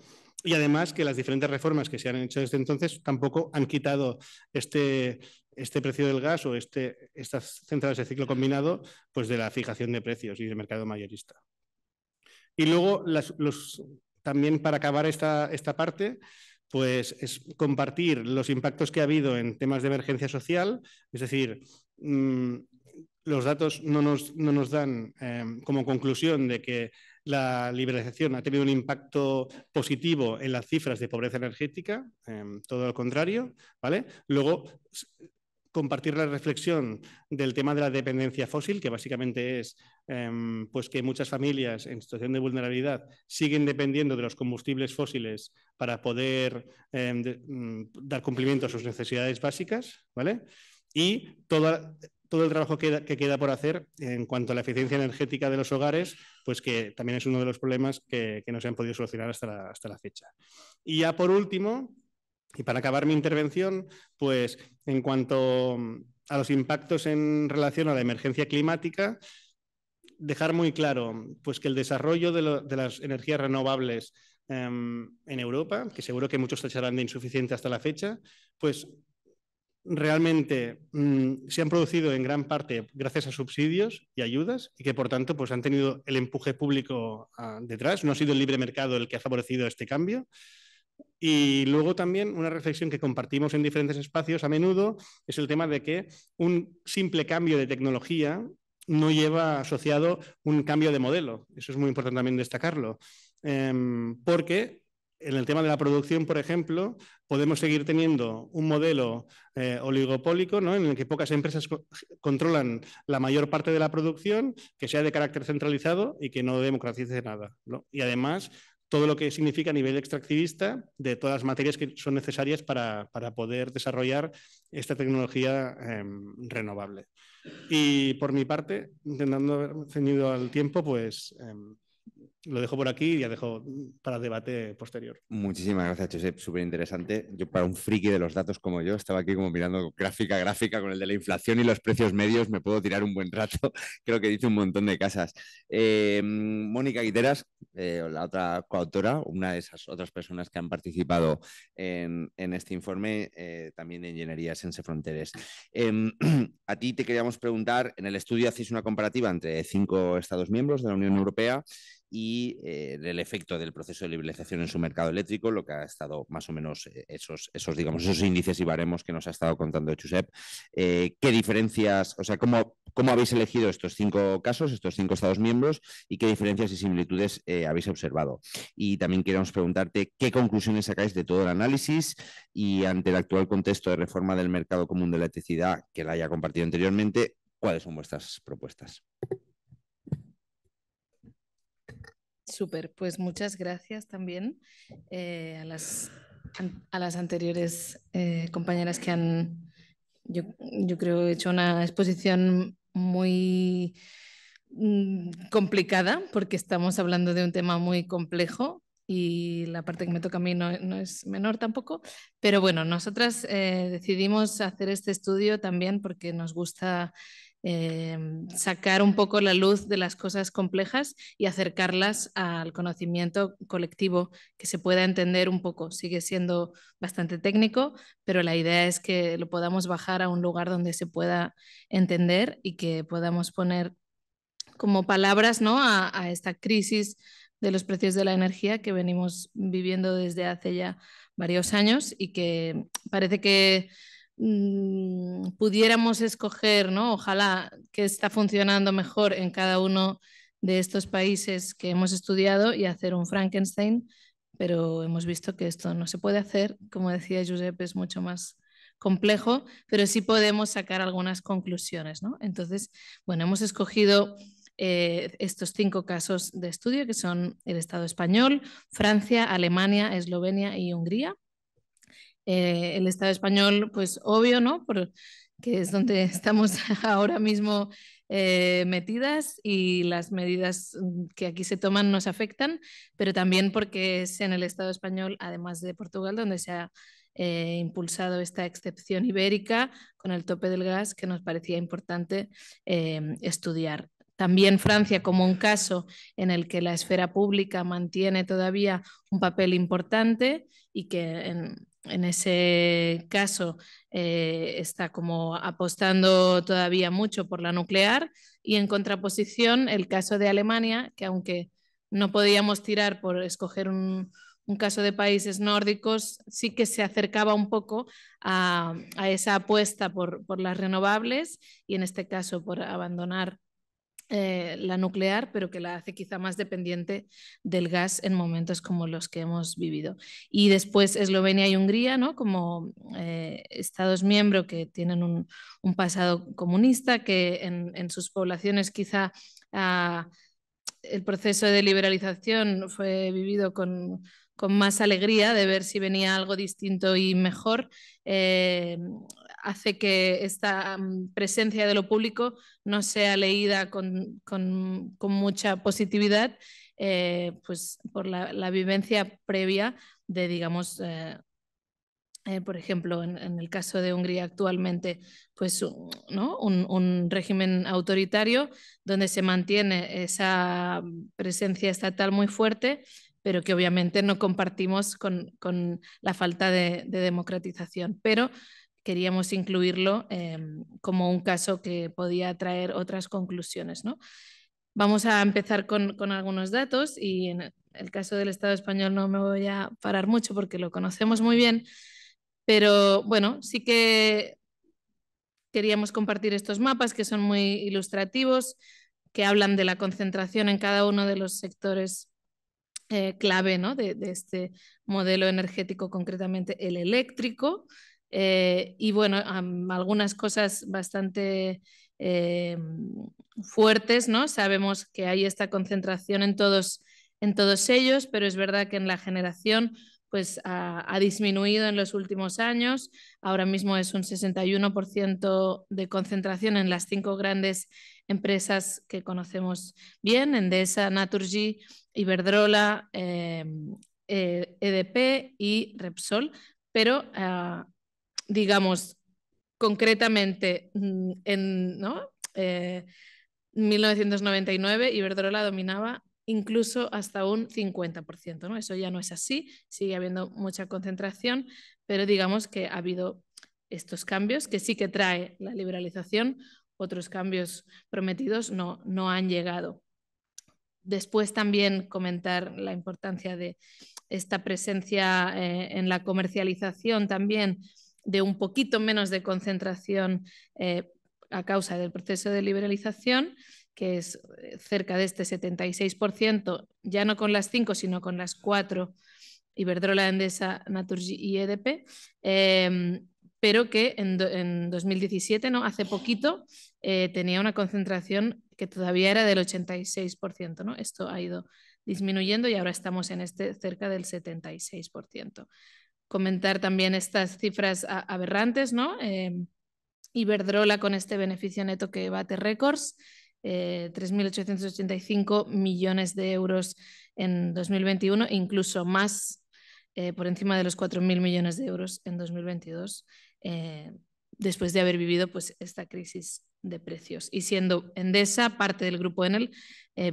Y además que las diferentes reformas que se han hecho desde entonces tampoco han quitado este, este precio del gas o este, estas centrales de ciclo combinado pues, de la fijación de precios y del mercado mayorista. Y luego los, también para acabar esta, esta parte, pues es compartir los impactos que ha habido en temas de emergencia social, es decir, mm, los datos no nos, dan em, como conclusión de que la liberalización ha tenido un impacto positivo en las cifras de pobreza energética, em, todo lo contrario, ¿vale? Luego compartir la reflexión del tema de la dependencia fósil, que básicamente es em, pues que muchas familias en situación de vulnerabilidad siguen dependiendo de los combustibles fósiles para poder em, mm, dar cumplimiento a sus necesidades básicas, ¿vale? Y todo el trabajo que, queda por hacer en cuanto a la eficiencia energética de los hogares, pues que también es uno de los problemas que, que no se han podido solucionar hasta hasta la fecha. Y ya por último, y para acabar mi intervención, pues en cuanto a los impactos en relación a la emergencia climática, dejar muy claro pues que el desarrollo de, las energías renovables em, en Europa, que seguro que muchos tacharán de insuficiente hasta la fecha, pues realmente mm, se han producido en gran parte gracias a subsidios y ayudas y que por tanto pues han tenido el empuje público ah, detrás. No ha sido el libre mercado el que ha favorecido este cambio. Y luego también una reflexión que compartimos en diferentes espacios a menudo es el tema de que un simple cambio de tecnología no lleva asociado un cambio de modelo. Eso es muy importante también destacarlo, em, porque en el tema de la producción, por ejemplo, podemos seguir teniendo un modelo eh, oligopólico en el que pocas empresas controlan la mayor parte de la producción, que sea de carácter centralizado y que no democratice nada. Y además todo lo que significa a nivel extractivista de todas las materias que son necesarias para, poder desarrollar esta tecnología em, renovable. Y por mi parte, intentando haber cedido al tiempo, pues em, lo dejo por aquí y ya dejo para debate posterior. Muchísimas gracias, Josep. Súper interesante. Yo, para un friki de los datos como yo, estaba aquí como mirando gráfica gráfica con el de la inflación y los precios medios. Me puedo tirar un buen rato. (laughs) Creo que dice un montón de casas. Eh, Mónica Guiteras, eh, la otra coautora, una de esas otras personas que han participado en, este informe, eh, también de Ingeniería Sense Fronteres. Em, (clears throat) a ti te queríamos preguntar, en el estudio hacéis una comparativa entre cinco Estados miembros de la Unión Europea y eh, del el efecto del proceso de liberalización en su mercado eléctrico, lo que ha estado más o menos eh, esos, digamos, esos índices y baremos que nos ha estado contando Chusep. Eh, ¿Qué diferencias, o sea, cómo, habéis elegido estos cinco casos, estos cinco Estados miembros, y qué diferencias y similitudes habéis observado? Y también queremos preguntarte qué conclusiones sacáis de todo el análisis y ante el actual contexto de reforma del mercado común de electricidad que la haya compartido anteriormente, ¿cuáles son vuestras propuestas? Súper, pues muchas gracias también eh, a, las, a las anteriores eh, compañeras que han, yo, yo creo, hecho una exposición muy mm, complicada porque estamos hablando de un tema muy complejo y la parte que me toca a mí no, es menor tampoco. Pero bueno, nosotras eh, decidimos hacer este estudio también porque nos gusta Em, sacar un poco la luz de las cosas complejas y acercarlas al conocimiento colectivo que se pueda entender un poco. Sigue siendo bastante técnico, pero la idea es que lo podamos bajar a un lugar donde se pueda entender y que podamos poner como palabras ¿no? a esta crisis de los precios de la energía que venimos viviendo desde hace ya varios años y que parece que Mm, pudiéramos escoger, ¿no? Ojalá que está funcionando mejor en cada uno de estos países que hemos estudiado y hacer un Frankenstein, pero hemos visto que esto no se puede hacer. Como decía Giuseppe, es mucho más complejo, pero sí podemos sacar algunas conclusiones. ¿no? Entonces, bueno, hemos escogido eh, estos cinco casos de estudio, que son el Estado español, Francia, Alemania, Eslovenia y Hungría. Eh, el Estado español, pues obvio, ¿no? Porque es donde (laughs) estamos ahora mismo eh, metidas y las medidas mm, que aquí se toman nos afectan, pero también porque es en el Estado español, además de Portugal, donde se ha eh, impulsado esta excepción ibérica con el tope del gas que nos parecía importante estudiar. También Francia como un caso en el que la esfera pública mantiene todavía un papel importante y que en, ese caso eh, está como apostando todavía mucho por la nuclear y en contraposición el caso de Alemania, que aunque no podíamos tirar por escoger un, caso de países nórdicos, sí que se acercaba un poco a, esa apuesta por, por, las renovables y en este caso por abandonar eh, la nuclear, pero que la hace quizá más dependiente del gas en momentos como los que hemos vivido. Y después Eslovenia y Hungría, ¿no? como eh, estados miembros que tienen un, pasado comunista, que en, sus poblaciones quizá ah, el proceso de liberalización fue vivido con, más alegría de ver si venía algo distinto y mejor. Eh, hace que esta mm, presencia de lo público no sea leída con, mucha positividad eh, pues por la, vivencia previa de, digamos, eh, eh, por ejemplo, en, el caso de Hungría actualmente, pues un, régimen autoritario donde se mantiene esa presencia estatal muy fuerte, pero que obviamente no compartimos con, la falta de, de democratización. Pero queríamos incluirlo em, como un caso que podía traer otras conclusiones. Vamos a empezar con, algunos datos y en el caso del Estado español no me voy a parar mucho porque lo conocemos muy bien, pero bueno, sí que queríamos compartir estos mapas que son muy ilustrativos, que hablan de la concentración en cada uno de los sectores eh, clave de este modelo energético, concretamente el eléctrico eh, y bueno, algunas cosas bastante eh, fuertes, ¿no? Sabemos que hay esta concentración en todos, en todos ellos, pero es verdad que en la generación pues ha, disminuido en los últimos años. Ahora mismo es un 61% de concentración en las cinco grandes empresas que conocemos bien, Endesa, Naturgy, Iberdrola, EDP eh, e, e y Repsol, pero ah, digamos, concretamente mm, en 1999 eh, Iberdrola dominaba incluso hasta un 50%. ¿no? Eso ya no es así, sigue habiendo mucha concentración, pero digamos que ha habido estos cambios que sí que trae la liberalización, otros cambios prometidos no, no han llegado. Después también comentar la importancia de esta presencia eh, en la comercialización también de un poquito menos de concentración eh, a causa del proceso de liberalización, que es eh, cerca de este 76%, ya no con las cinco, sino con las cuatro, Iberdrola, Endesa, Naturgy y EDP, em, pero que en, 2017, ¿no? hace poquito, eh, tenía una concentración que todavía era del 86%. ¿no? Esto ha ido disminuyendo y ahora estamos en este cerca del 76% comentar también estas cifras aberrantes, ¿no? Em, Iberdrola con este beneficio neto que bate récords, 3.885 eh, millones de euros en 2021, incluso más eh, por encima de los 4.000 millones de euros en 2022, eh, después de haber vivido pues, esta crisis de precios. Y siendo Endesa parte del grupo Enel,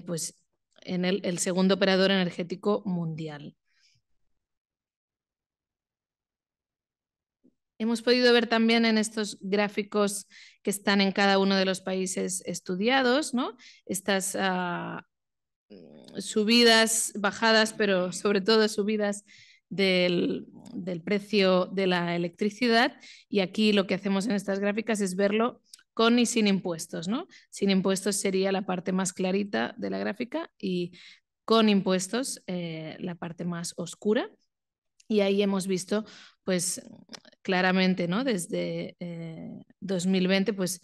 pues Enel el segundo operador energético mundial. Hemos podido ver también en estos gráficos que están en cada uno de los países estudiados, ¿no? Estas ah, subidas, bajadas, pero sobre todo subidas del, precio de la electricidad. Y aquí lo que hacemos en estas gráficas es verlo con y sin impuestos, ¿no? Sin impuestos sería la parte más clarita de la gráfica y con impuestos eh, la parte más oscura. Y ahí hemos visto, pues claramente, ¿no? Desde 2020, eh, pues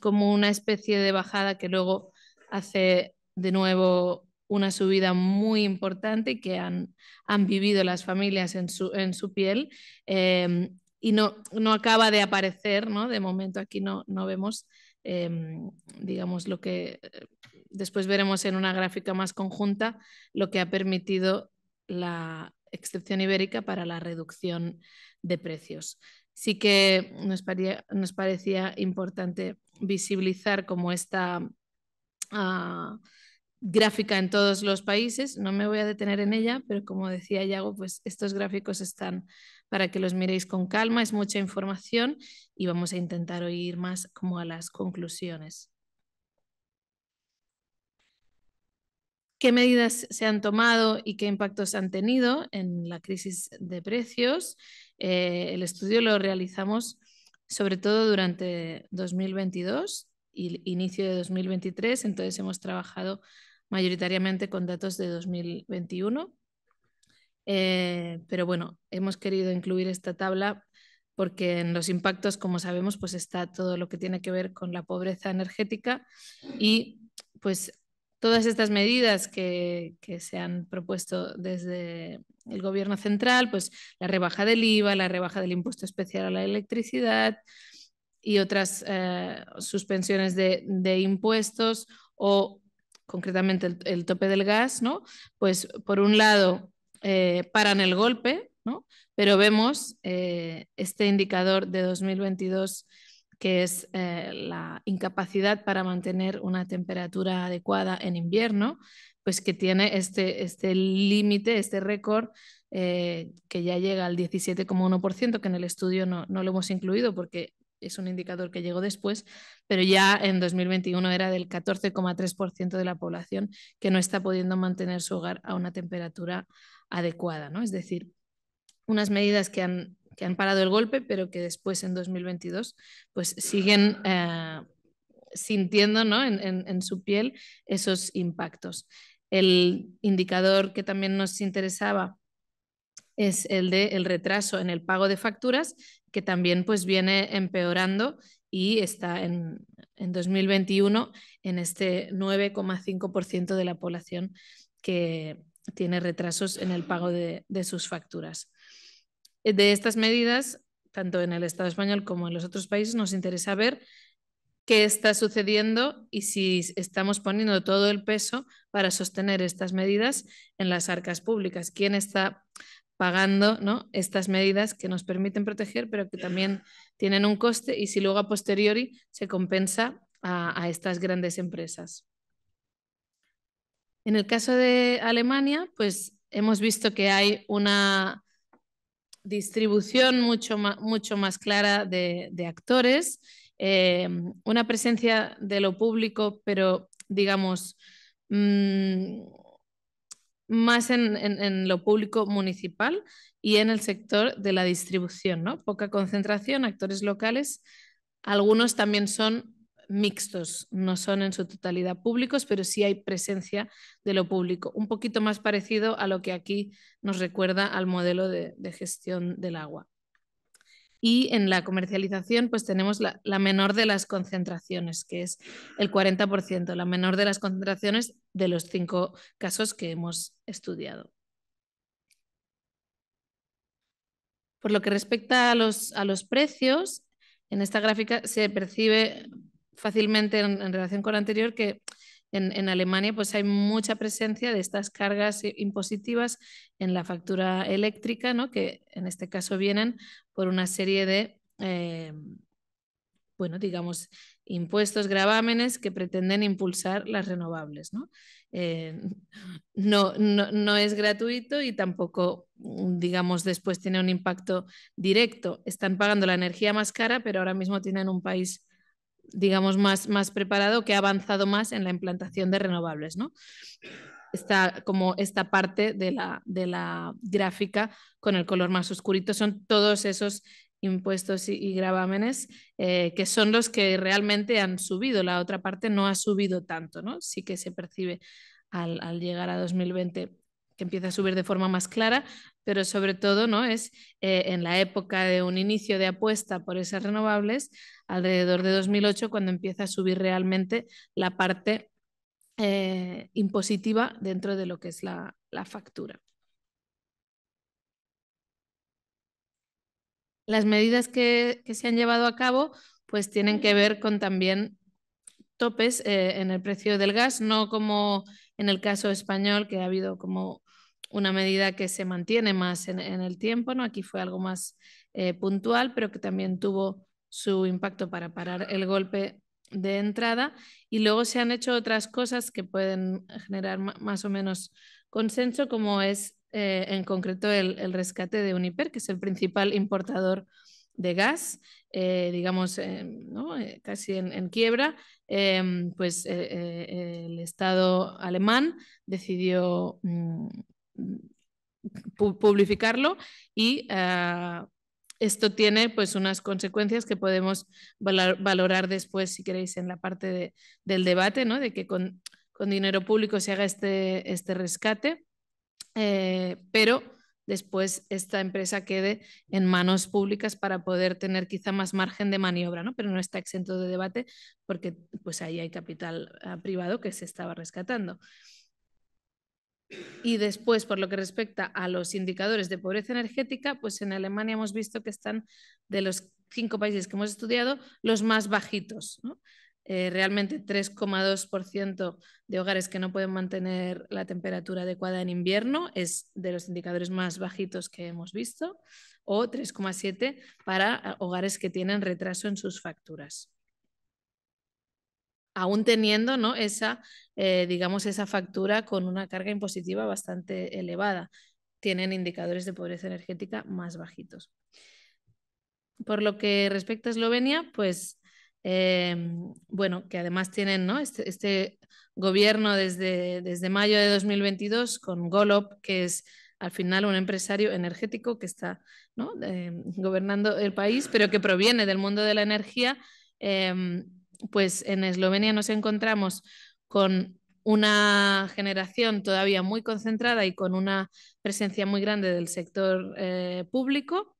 como una especie de bajada que luego hace de nuevo una subida muy importante que han, han vivido las familias en su, piel em, y no, no acaba de aparecer, ¿no? De momento aquí no, no vemos, em, digamos, lo que eh, después veremos en una gráfica más conjunta, lo que ha permitido la, excepción ibérica para la reducción de precios. Sí que nos, parecía importante visibilizar como esta ah, gráfica en todos los países. No me voy a detener en ella, pero como decía Yago, pues estos gráficos están para que los miréis con calma. Es mucha información y vamos a intentar oír más como a las conclusiones. qué medidas se han tomado y qué impactos han tenido en la crisis de precios. Eh, el estudio lo realizamos sobre todo durante 2022 y inicio de 2023, entonces hemos trabajado mayoritariamente con datos de 2021. Eh, pero bueno, hemos querido incluir esta tabla porque en los impactos, como sabemos, pues está todo lo que tiene que ver con la pobreza energética y pues todas estas medidas que, se han propuesto desde el gobierno central, pues la rebaja del IVA, la rebaja del impuesto especial a la electricidad y otras eh, suspensiones de, impuestos o concretamente el, tope del gas, ¿no? Pues por un lado eh, paran el golpe, ¿no? Pero vemos eh, este indicador de 2022 que es eh, la incapacidad para mantener una temperatura adecuada en invierno, pues que tiene este, este límite, este récord, eh, que ya llega al 17,1%, que en el estudio no, lo hemos incluido porque es un indicador que llegó después, pero ya en 2021 era del 14,3% de la población que no está pudiendo mantener su hogar a una temperatura adecuada, ¿no? Es decir, unas medidas que han que han parado el golpe, pero que después en 2022 pues siguen eh, sintiendo en, su piel esos impactos. El indicador que también nos interesaba es el del el retraso en el pago de facturas, que también pues viene empeorando y está en, 2021 en este 9,5% de la población que tiene retrasos en el pago de sus facturas. Eh, de estas medidas, tanto en el Estado español como en los otros países, nos interesa ver qué está sucediendo y si estamos poniendo todo el peso para sostener estas medidas en las arcas públicas. ¿Quién está pagando estas medidas que nos permiten proteger, pero que también tienen un coste y si luego a posteriori se compensa a, a estas grandes empresas? En el caso de Alemania, pues hemos visto que hay una distribución mucho más, mucho más clara de, actores, eh, una presencia de lo público, pero digamos, mm, más en, en, en, lo público municipal y en el sector de la distribución, ¿no? Poca concentración, actores locales. Algunos también son mixtos, no son en su totalidad públicos, pero sí hay presencia de lo público, un poquito más parecido a lo que aquí nos recuerda al modelo de, gestión del agua. Y en la comercialización, pues tenemos la, menor de las concentraciones, que es el 40%, la menor de las concentraciones de los cinco casos que hemos estudiado. Por lo que respecta a los, a los precios, en esta gráfica se percibe fácilmente en, relación con lo anterior que en, Alemania pues hay mucha presencia de estas cargas impositivas en la factura eléctrica, que en este caso vienen por una serie de, eh, bueno, digamos, impuestos, gravámenes que pretenden impulsar las renovables. Eh, ¿no? no, no, es gratuito y tampoco, digamos, después tiene un impacto directo. Están pagando la energía más cara, pero ahora mismo tienen un país digamos, más, más preparado, que ha avanzado más en la implantación de renovables, ¿no? Está como esta parte de la, de la gráfica con el color más oscurito, son todos esos impuestos y, gravámenes, eh, que son los que realmente han subido. La otra parte no ha subido tanto, ¿no? Sí que se percibe al llegar a 2020 empieza a subir de forma más clara, pero sobre todo ¿no? es eh, en la época de un inicio de apuesta por esas renovables, alrededor de 2008, cuando empieza a subir realmente la parte eh, impositiva dentro de lo que es la, factura. Las medidas que, se han llevado a cabo pues tienen que ver con también topes eh, en el precio del gas, no como en el caso español, que ha habido como una medida que se mantiene más en, el tiempo, ¿no? Aquí fue algo más eh, puntual, pero que también tuvo su impacto para parar el golpe de entrada. Y luego se han hecho otras cosas que pueden generar más o menos consenso, como es eh, en concreto el, rescate de Uniper, que es el principal importador de gas, eh, digamos, casi en, quiebra, em, pues el Estado alemán decidió mm, publicarlo y eh, esto tiene pues unas consecuencias que podemos valorar después, si queréis, en la parte del debate, ¿no? de que con, dinero público se haga este, este rescate, eh, pero después esta empresa quede en manos públicas para poder tener quizá más margen de maniobra, ¿no? pero no está exento de debate porque pues ahí hay capital eh, privado que se estaba rescatando. Y después, por lo que respecta a los indicadores de pobreza energética, pues en Alemania hemos visto que están de los cinco países que hemos estudiado los más bajitos. Eh, realmente 3,2% de hogares que no pueden mantener la temperatura adecuada en invierno es de los indicadores más bajitos que hemos visto, o 3,7% para hogares que tienen retraso en sus facturas aún teniendo ¿no? esa, eh, digamos, esa factura con una carga impositiva bastante elevada. Tienen indicadores de pobreza energética más bajitos. Por lo que respecta a Eslovenia, pues em, bueno, que además tienen ¿no? este, este gobierno desde, desde mayo de 2022 con Golob, que es al final un empresario energético que está em, gobernando el país, pero que proviene del mundo de la energía. Em, pues en Eslovenia nos encontramos con una generación todavía muy concentrada y con una presencia muy grande del sector eh, público.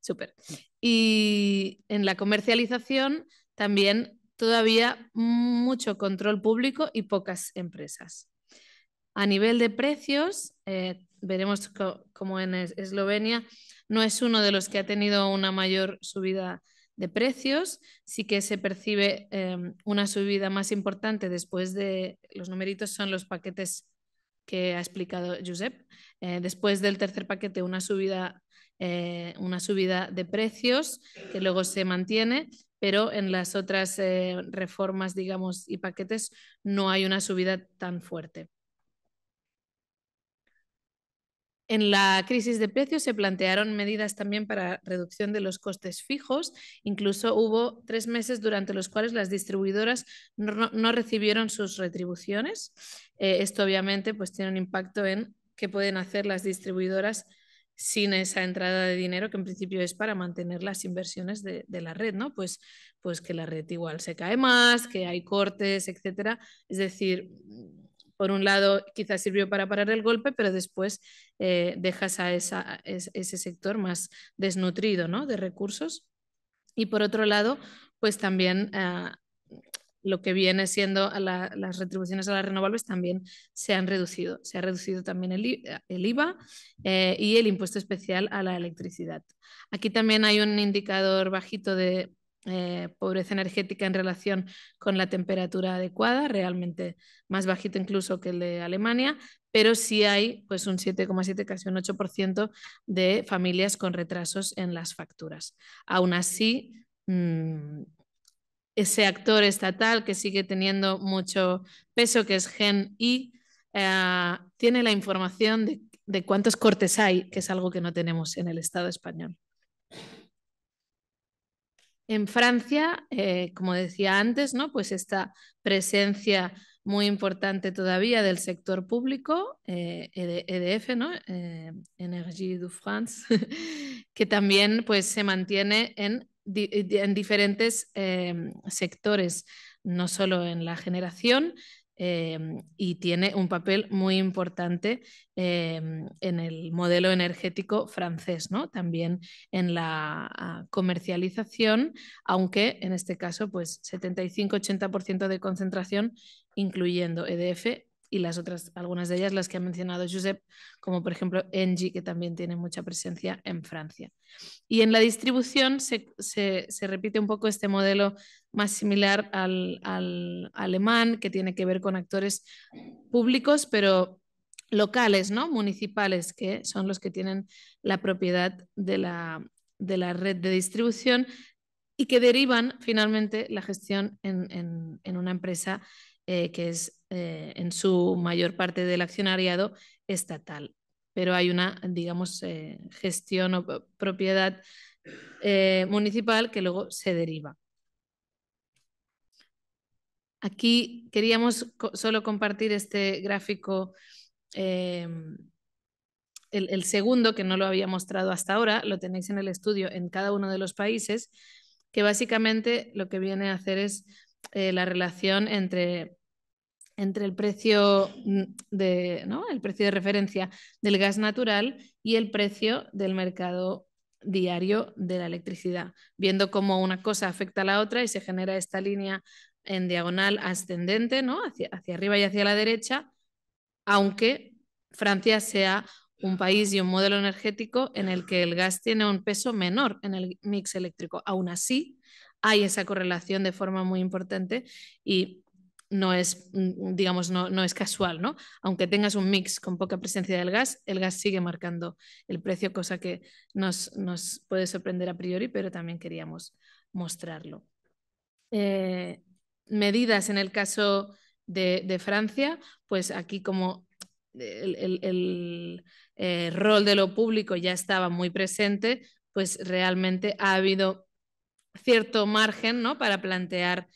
Súper. Y en la comercialización también todavía mucho control público y pocas empresas. A nivel de precios, eh, veremos cómo como en Eslovenia no es uno de los que ha tenido una mayor subida de precios. Sí que se percibe em, una subida más importante después de, los numeritos son los paquetes que ha explicado Josep. Eh, después del tercer paquete, una subida, eh, una subida de precios que luego se mantiene, pero en las otras eh, reformas, digamos, y paquetes no hay una subida tan fuerte. En la crisis de precios se plantearon medidas también para reducción de los costes fijos. Incluso hubo tres meses durante los cuales las distribuidoras no, recibieron sus retribuciones. Eh, esto obviamente pues, tiene un impacto en qué pueden hacer las distribuidoras sin esa entrada de dinero que en principio es para mantener las inversiones de, la red, ¿no? Pues, pues que la red igual se cae más, que hay cortes, etcétera. Es decir, por un lado quizás sirvió para parar el golpe, pero después eh, dejas a, esa, ese sector más desnutrido ¿no? de recursos. Y por otro lado, pues también ah, lo que viene siendo las retribuciones a las renovables también se han reducido. Se ha reducido también el, IVA eh, y el impuesto especial a la electricidad. Aquí también hay un indicador bajito de eh, pobreza energética en relación con la temperatura adecuada, realmente más bajito incluso que el de Alemania, pero sí hay pues un 7,7, casi un 8% de familias con retrasos en las facturas. Aún así, mm, ese actor estatal que sigue teniendo mucho peso, que es Gen I, eh, tiene la información de, de cuántos cortes hay, que es algo que no tenemos en el Estado español. En Francia, eh, como decía antes, pues esta presencia muy importante todavía del sector público, EDF, eh, e e ¿no? Eh, Energie du France, (laughs) que también pues, se mantiene en, en diferentes sectores, no solo en la generación, Em, y tiene un papel muy importante em, en el modelo energético francés, ¿no? también en la ah, comercialización, aunque en este caso pues 75-80% de concentración incluyendo EDF y las otras, algunas de ellas las que ha mencionado Josep, como por ejemplo Engie, que también tiene mucha presencia en Francia. Y en la distribución se, repite un poco este modelo más similar al, alemán, que tiene que ver con actores públicos, pero locales, ¿no? municipales, que son los que tienen la propiedad de la, red de distribución y que derivan finalmente la gestión en, en una empresa eh, que es eh, en su mayor parte del accionariado estatal. Pero hay una, digamos, eh, gestión o propiedad municipal que luego se deriva. Aquí queríamos solo compartir este gráfico, el, segundo, que no lo había mostrado hasta ahora, lo tenéis en el estudio en cada uno de los países, que básicamente lo que viene a hacer es la relación entre entre el precio mm, de, el precio de referencia del gas natural y el precio del mercado diario de la electricidad, viendo cómo una cosa afecta a la otra y se genera esta línea en diagonal ascendente, ¿no? hacia, hacia arriba y hacia la derecha, aunque Francia sea un país y un modelo energético en el que el gas tiene un peso menor en el mix eléctrico. Aún así, hay esa correlación de forma muy importante y no es, mm, digamos, no, es casual, ¿no? Aunque tengas un mix con poca presencia del gas, el gas sigue marcando el precio, cosa que nos, puede sorprender a priori, pero también queríamos mostrarlo. Eh, medidas en el caso de, Francia, pues aquí como el, eh, rol de lo público ya estaba muy presente, pues realmente ha habido cierto margen ¿no? para plantear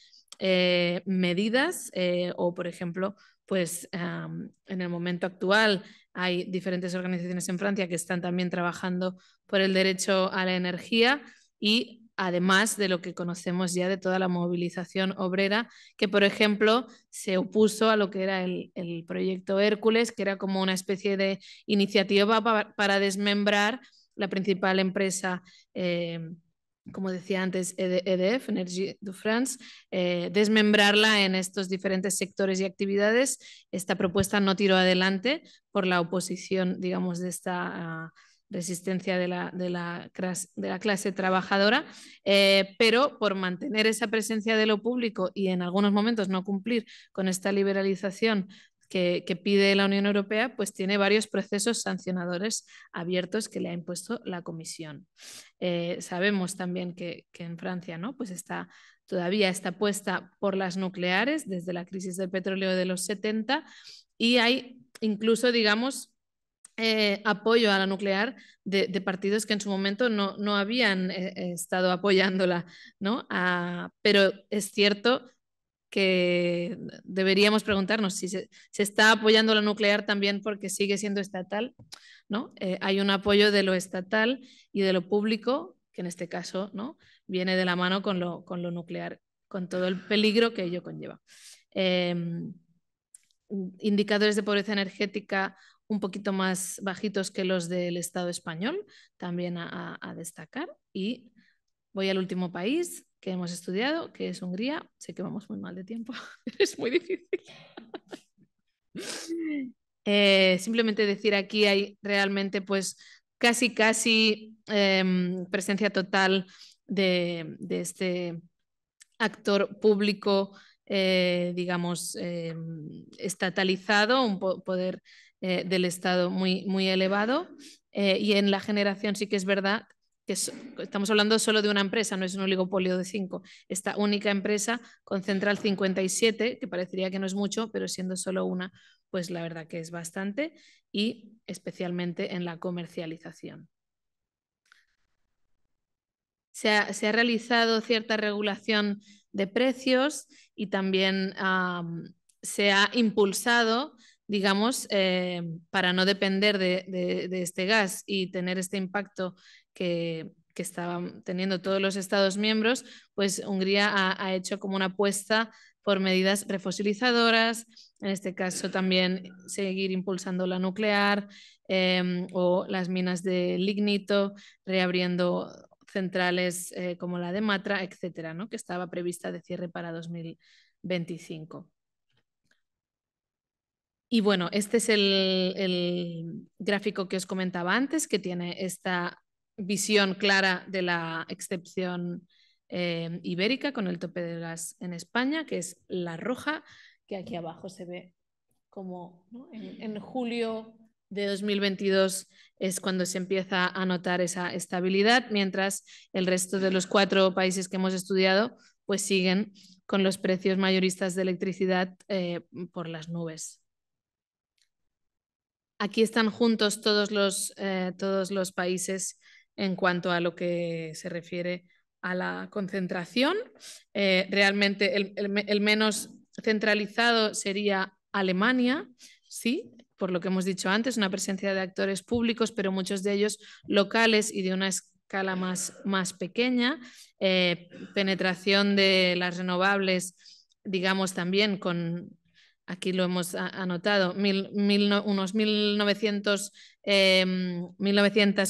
eh, medidas eh, o, por ejemplo, pues en el momento actual hay diferentes organizaciones en Francia que están también trabajando por el derecho a la energía y además de lo que conocemos ya de toda la movilización obrera, que por ejemplo se opuso a lo que era el, proyecto Hércules, que era como una especie de iniciativa para, desmembrar la principal empresa em, como decía antes, EDF, e Energy de France, eh, desmembrarla en estos diferentes sectores y actividades. Esta propuesta no tiró adelante por la oposición, digamos, de esta ah, resistencia de la, clase, trabajadora, eh, pero por mantener esa presencia de lo público y en algunos momentos no cumplir con esta liberalización que, pide la Unión Europea, pues tiene varios procesos sancionadores abiertos que le ha impuesto la Comisión. Eh, sabemos también que, en Francia ¿no? pues está, todavía está puesta por las nucleares desde la crisis del petróleo de los 70 y hay incluso, digamos, eh, apoyo a la nuclear de, partidos que en su momento no, habían eh, estado apoyándola, ¿no? Ah, pero es cierto que deberíamos preguntarnos si se, está apoyando la nuclear también porque sigue siendo estatal, ¿no? Eh, hay un apoyo de lo estatal y de lo público, que en este caso ¿no? viene de la mano con lo, nuclear, con todo el peligro que ello conlleva. Em, indicadores de pobreza energética un poquito más bajitos que los del Estado español, también a destacar. Y voy al último país, que hemos estudiado, que es Hungría. Sé que vamos muy mal de tiempo, (laughs) es muy difícil. (laughs) Eh, simplemente decir aquí hay realmente pues casi, casi em, presencia total de, este actor público, eh, digamos, em, estatalizado, un poder eh, del Estado muy, muy elevado. y en la generación sí que es verdad estamos hablando solo de una empresa, no es un oligopolio de cinco. Esta única empresa concentra el 57, que parecería que no es mucho, pero siendo solo una, pues la verdad que es bastante, y especialmente en la comercialización. Se ha, realizado cierta regulación de precios y también se ha impulsado digamos, eh, para no depender de, este gas y tener este impacto que, estaban teniendo todos los Estados miembros, pues Hungría ha, hecho como una apuesta por medidas refosilizadoras, en este caso también seguir impulsando la nuclear em, o las minas de lignito, reabriendo centrales eh, como la de Matra, etcétera, ¿no? que estaba prevista de cierre para 2025. Y bueno, este es el gráfico que os comentaba antes, que tiene esta visión clara de la excepción eh, ibérica con el tope de gas en España, que es la roja, que aquí abajo se ve como en, julio de 2022 es cuando se empieza a notar esa estabilidad, mientras el resto de los cuatro países que hemos estudiado pues siguen con los precios mayoristas de electricidad eh, por las nubes. Aquí están juntos todos los, eh, todos los países en cuanto a lo que se refiere a la concentración. Eh, realmente el, menos centralizado sería Alemania, sí, por lo que hemos dicho antes, una presencia de actores públicos, pero muchos de ellos locales y de una escala más, más pequeña. Eh, penetración de las renovables, digamos, también con, aquí lo hemos anotado, unos 1900, em,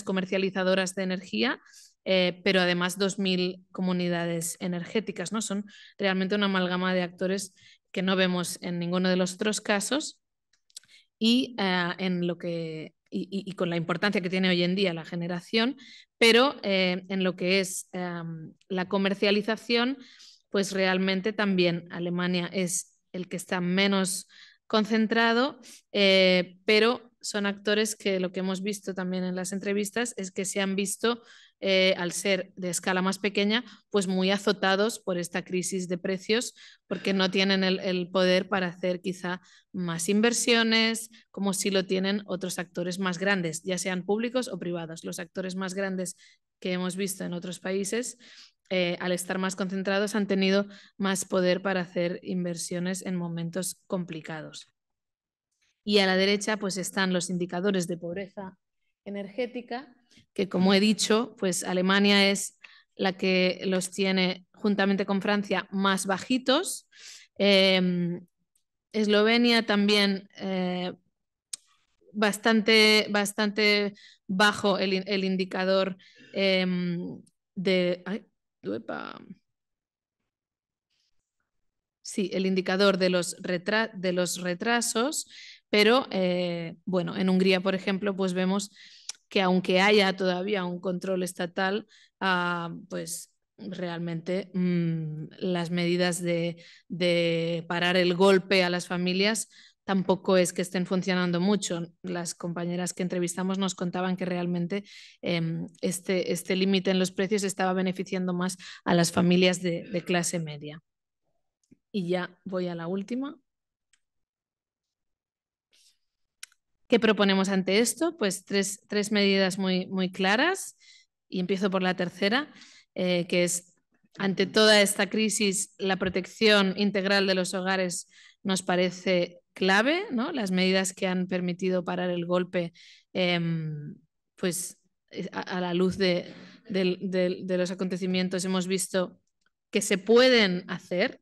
comercializadoras de energía, eh, pero además 2.000 comunidades energéticas. ¿no? Son realmente una amalgama de actores que no vemos en ninguno de los otros casos y, eh, en lo que, y con la importancia que tiene hoy en día la generación, pero eh, en lo que es em, la comercialización, pues realmente también Alemania es el que está menos concentrado, eh, pero son actores que lo que hemos visto también en las entrevistas es que se han visto, eh, al ser de escala más pequeña, pues muy azotados por esta crisis de precios, porque no tienen el, el poder para hacer quizá más inversiones, como si lo tienen otros actores más grandes, ya sean públicos o privados. Los actores más grandes que hemos visto en otros países eh, al estar más concentrados, han tenido más poder para hacer inversiones en momentos complicados. Y a la derecha, pues están los indicadores de pobreza energética, que como he dicho, pues Alemania es la que los tiene juntamente con Francia más bajitos. Em, Eslovenia también eh, bastante, bastante bajo el, indicador em, de... Sí, el indicador de los, retrasos, pero eh, bueno, en Hungría, por ejemplo, pues vemos que aunque haya todavía un control estatal, ah, pues realmente mm, las medidas de parar el golpe a las familias tampoco es que estén funcionando mucho. Las compañeras que entrevistamos nos contaban que realmente em, este, este límite en los precios estaba beneficiando más a las familias de, clase media. Y ya voy a la última, ¿Qué proponemos ante esto? Pues tres, medidas muy, muy, claras y empiezo por la tercera, eh, que es ante toda esta crisis la protección integral de los hogares nos parece clave, ¿no? Las medidas que han permitido parar el golpe, em, pues eh, a, la luz de, los acontecimientos hemos visto que se pueden hacer,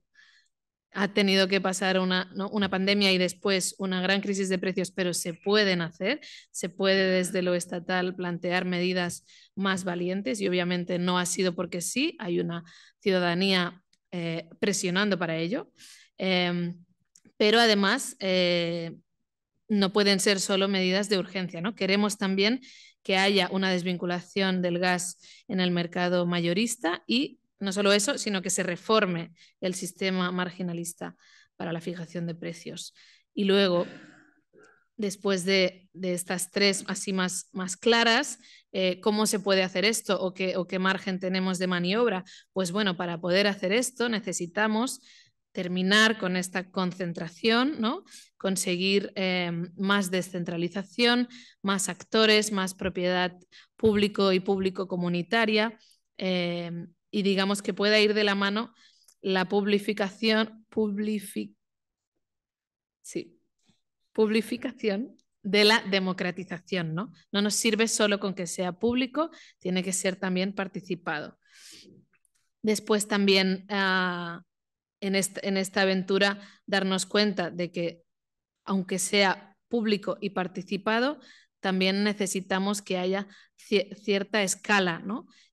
ha tenido que pasar una, una, pandemia y después una gran crisis de precios, pero se pueden hacer, se puede desde lo estatal plantear medidas más valientes y obviamente no ha sido porque sí, hay una ciudadanía eh, presionando para ello. Em, pero además eh, no pueden ser solo medidas de urgencia. ¿no? Queremos también que haya una desvinculación del gas en el mercado mayorista y no solo eso, sino que se reforme el sistema marginalista para la fijación de precios. Y luego, después de, estas tres así más, claras, eh, ¿cómo se puede hacer esto o o qué margen tenemos de maniobra? Pues bueno, para poder hacer esto necesitamos terminar con esta concentración, ¿no? conseguir eh, más descentralización, más actores, más propiedad público y público comunitaria, eh, y digamos que pueda ir de la mano la publicación sí, de la democratización. ¿no? no nos sirve solo con que sea público, tiene que ser también participado. Después también... Ah, en, esta, en esta aventura darnos cuenta de que, aunque sea público y participado, también necesitamos que haya cierta escala,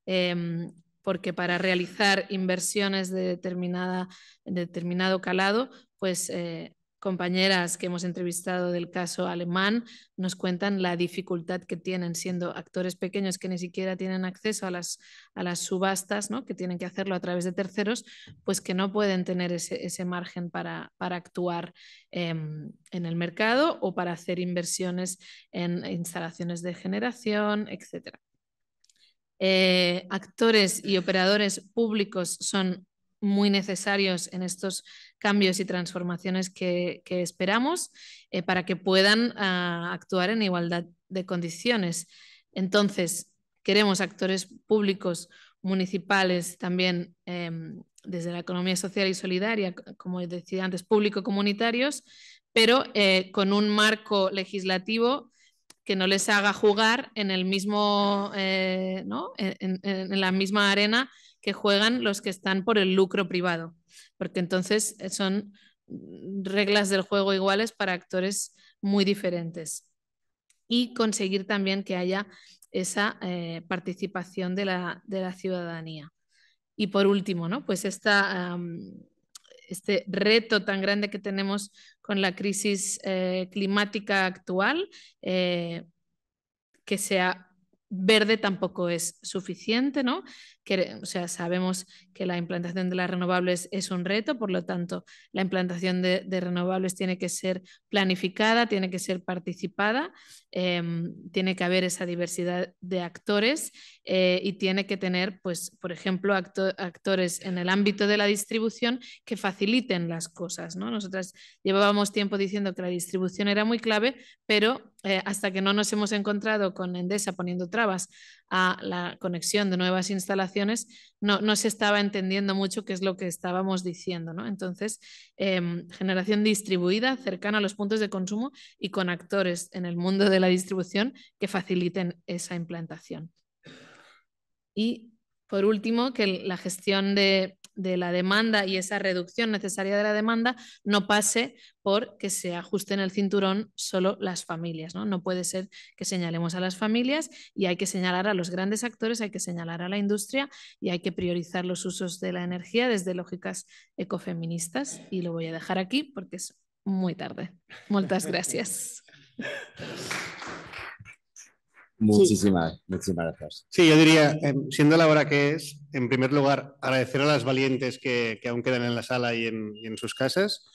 em, porque para realizar inversiones de, determinada, determinado calado, pues eh, compañeras que hemos entrevistado del caso alemán nos cuentan la dificultad que tienen siendo actores pequeños que ni siquiera tienen acceso a las, a las subastas, ¿no? que tienen que hacerlo a través de terceros, pues que no pueden tener ese, margen para, actuar em, en el mercado o para hacer inversiones en instalaciones de generación, etc. Eh, actores y operadores públicos son muy necesarios en estos cambios y transformaciones que, esperamos eh, para que puedan ah, actuar en igualdad de condiciones. Entonces, queremos actores públicos, municipales, también em, desde la economía social y solidaria, como decía antes, público-comunitarios, pero eh, con un marco legislativo que no les haga jugar en el mismo, eh, ¿no? en, la misma arena que juegan los que están por el lucro privado, porque entonces eh, son mm, reglas del juego iguales para actores muy diferentes. Y conseguir también que haya esa eh, participación de la, ciudadanía. Y por último, ¿no? pues este reto tan grande que tenemos con la crisis eh, climática actual, que sea verde tampoco es suficiente, ¿no? Que, o sea, sabemos que la implantación de las renovables es un reto, por lo tanto, la implantación de, de renovables tiene que ser planificada, tiene que ser participada, em, tiene que haber esa diversidad de actores eh, y tiene que tener, pues, por ejemplo, actores en el ámbito de la distribución que faciliten las cosas, ¿no? Nosotras llevábamos tiempo diciendo que la distribución era muy clave, pero eh, hasta que no nos hemos encontrado con Endesa poniendo trabas a la conexión de nuevas instalaciones, no, no se estaba entendiendo mucho qué es lo que estábamos diciendo. ¿no? Entonces, em, generación distribuida, cercana a los puntos de consumo y con actores en el mundo de la distribución que faciliten esa implantación. Y por último, que la gestión de de la demanda y esa reducción necesaria de la demanda no pase por que se ajusten el cinturón solo las familias. ¿no? no puede ser que señalemos a las familias y hay que señalar a los grandes actores, hay que señalar a la industria y hay que priorizar los usos de la energía desde lógicas ecofeministas. Y lo voy a dejar aquí porque es muy tarde. Muchas gracias. (laughs) Muchísimas, gracias. Sí, yo diría, em, siendo la hora que es, en primer lugar, agradecer a las valientes que, aún quedan en la sala y en, sus casas.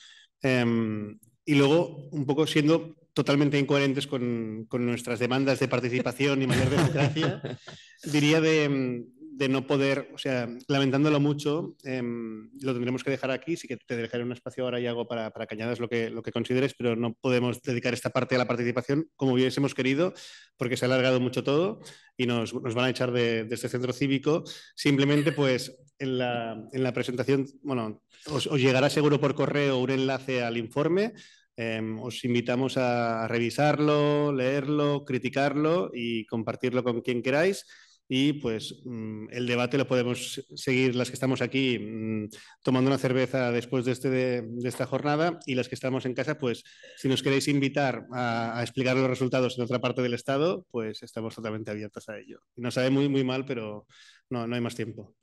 Em, y luego, un poco siendo totalmente incoherentes con, con nuestras demandas de participación y mayor (laughs) democracia, diría de, em, de no poder, o sea, lamentándolo mucho, em, lo tendremos que dejar aquí, sí que te dejaré un espacio ahora y hago para, para que añadas lo que, consideres, pero no podemos dedicar esta parte a la participación como hubiésemos querido, porque se ha alargado mucho todo y nos, van a echar de, este centro cívico. Simplemente, pues, en la, presentación, bueno, os, llegará seguro por correo un enlace al informe, em, os invitamos a revisarlo, leerlo, criticarlo y compartirlo con quien queráis y pues mm, el debate lo podemos seguir las que estamos aquí mm, tomando una cerveza después de, este, de, esta jornada y las que estamos en casa, pues si nos queréis invitar a, explicar los resultados en otra parte del Estado, pues estamos totalmente abiertos a ello. Y nos sabe muy, muy mal, pero no, no hay más tiempo.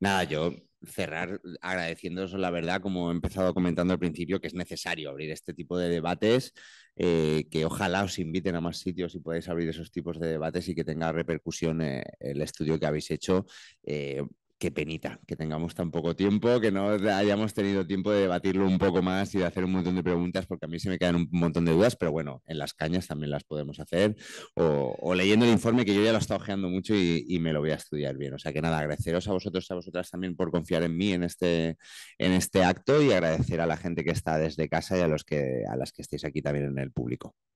Nada, yo cerrar agradeciéndoos la verdad, como he empezado comentando al principio, que es necesario abrir este tipo de debates, eh, que ojalá os inviten a más sitios y podáis abrir esos tipos de debates y que tenga repercusión eh, el estudio que habéis hecho. Eh, qué penita que tengamos tan poco tiempo, que no hayamos tenido tiempo de debatirlo un poco más y de hacer un montón de preguntas, porque a mí se me quedan un montón de dudas, pero bueno, en las cañas también las podemos hacer, o, leyendo el informe que yo ya lo he estado ojeando mucho y, me lo voy a estudiar bien. O sea que nada, agradeceros a vosotros, a vosotras también por confiar en mí en este, en este acto y agradecer a la gente que está desde casa y a los que a las que estáis aquí también en el público.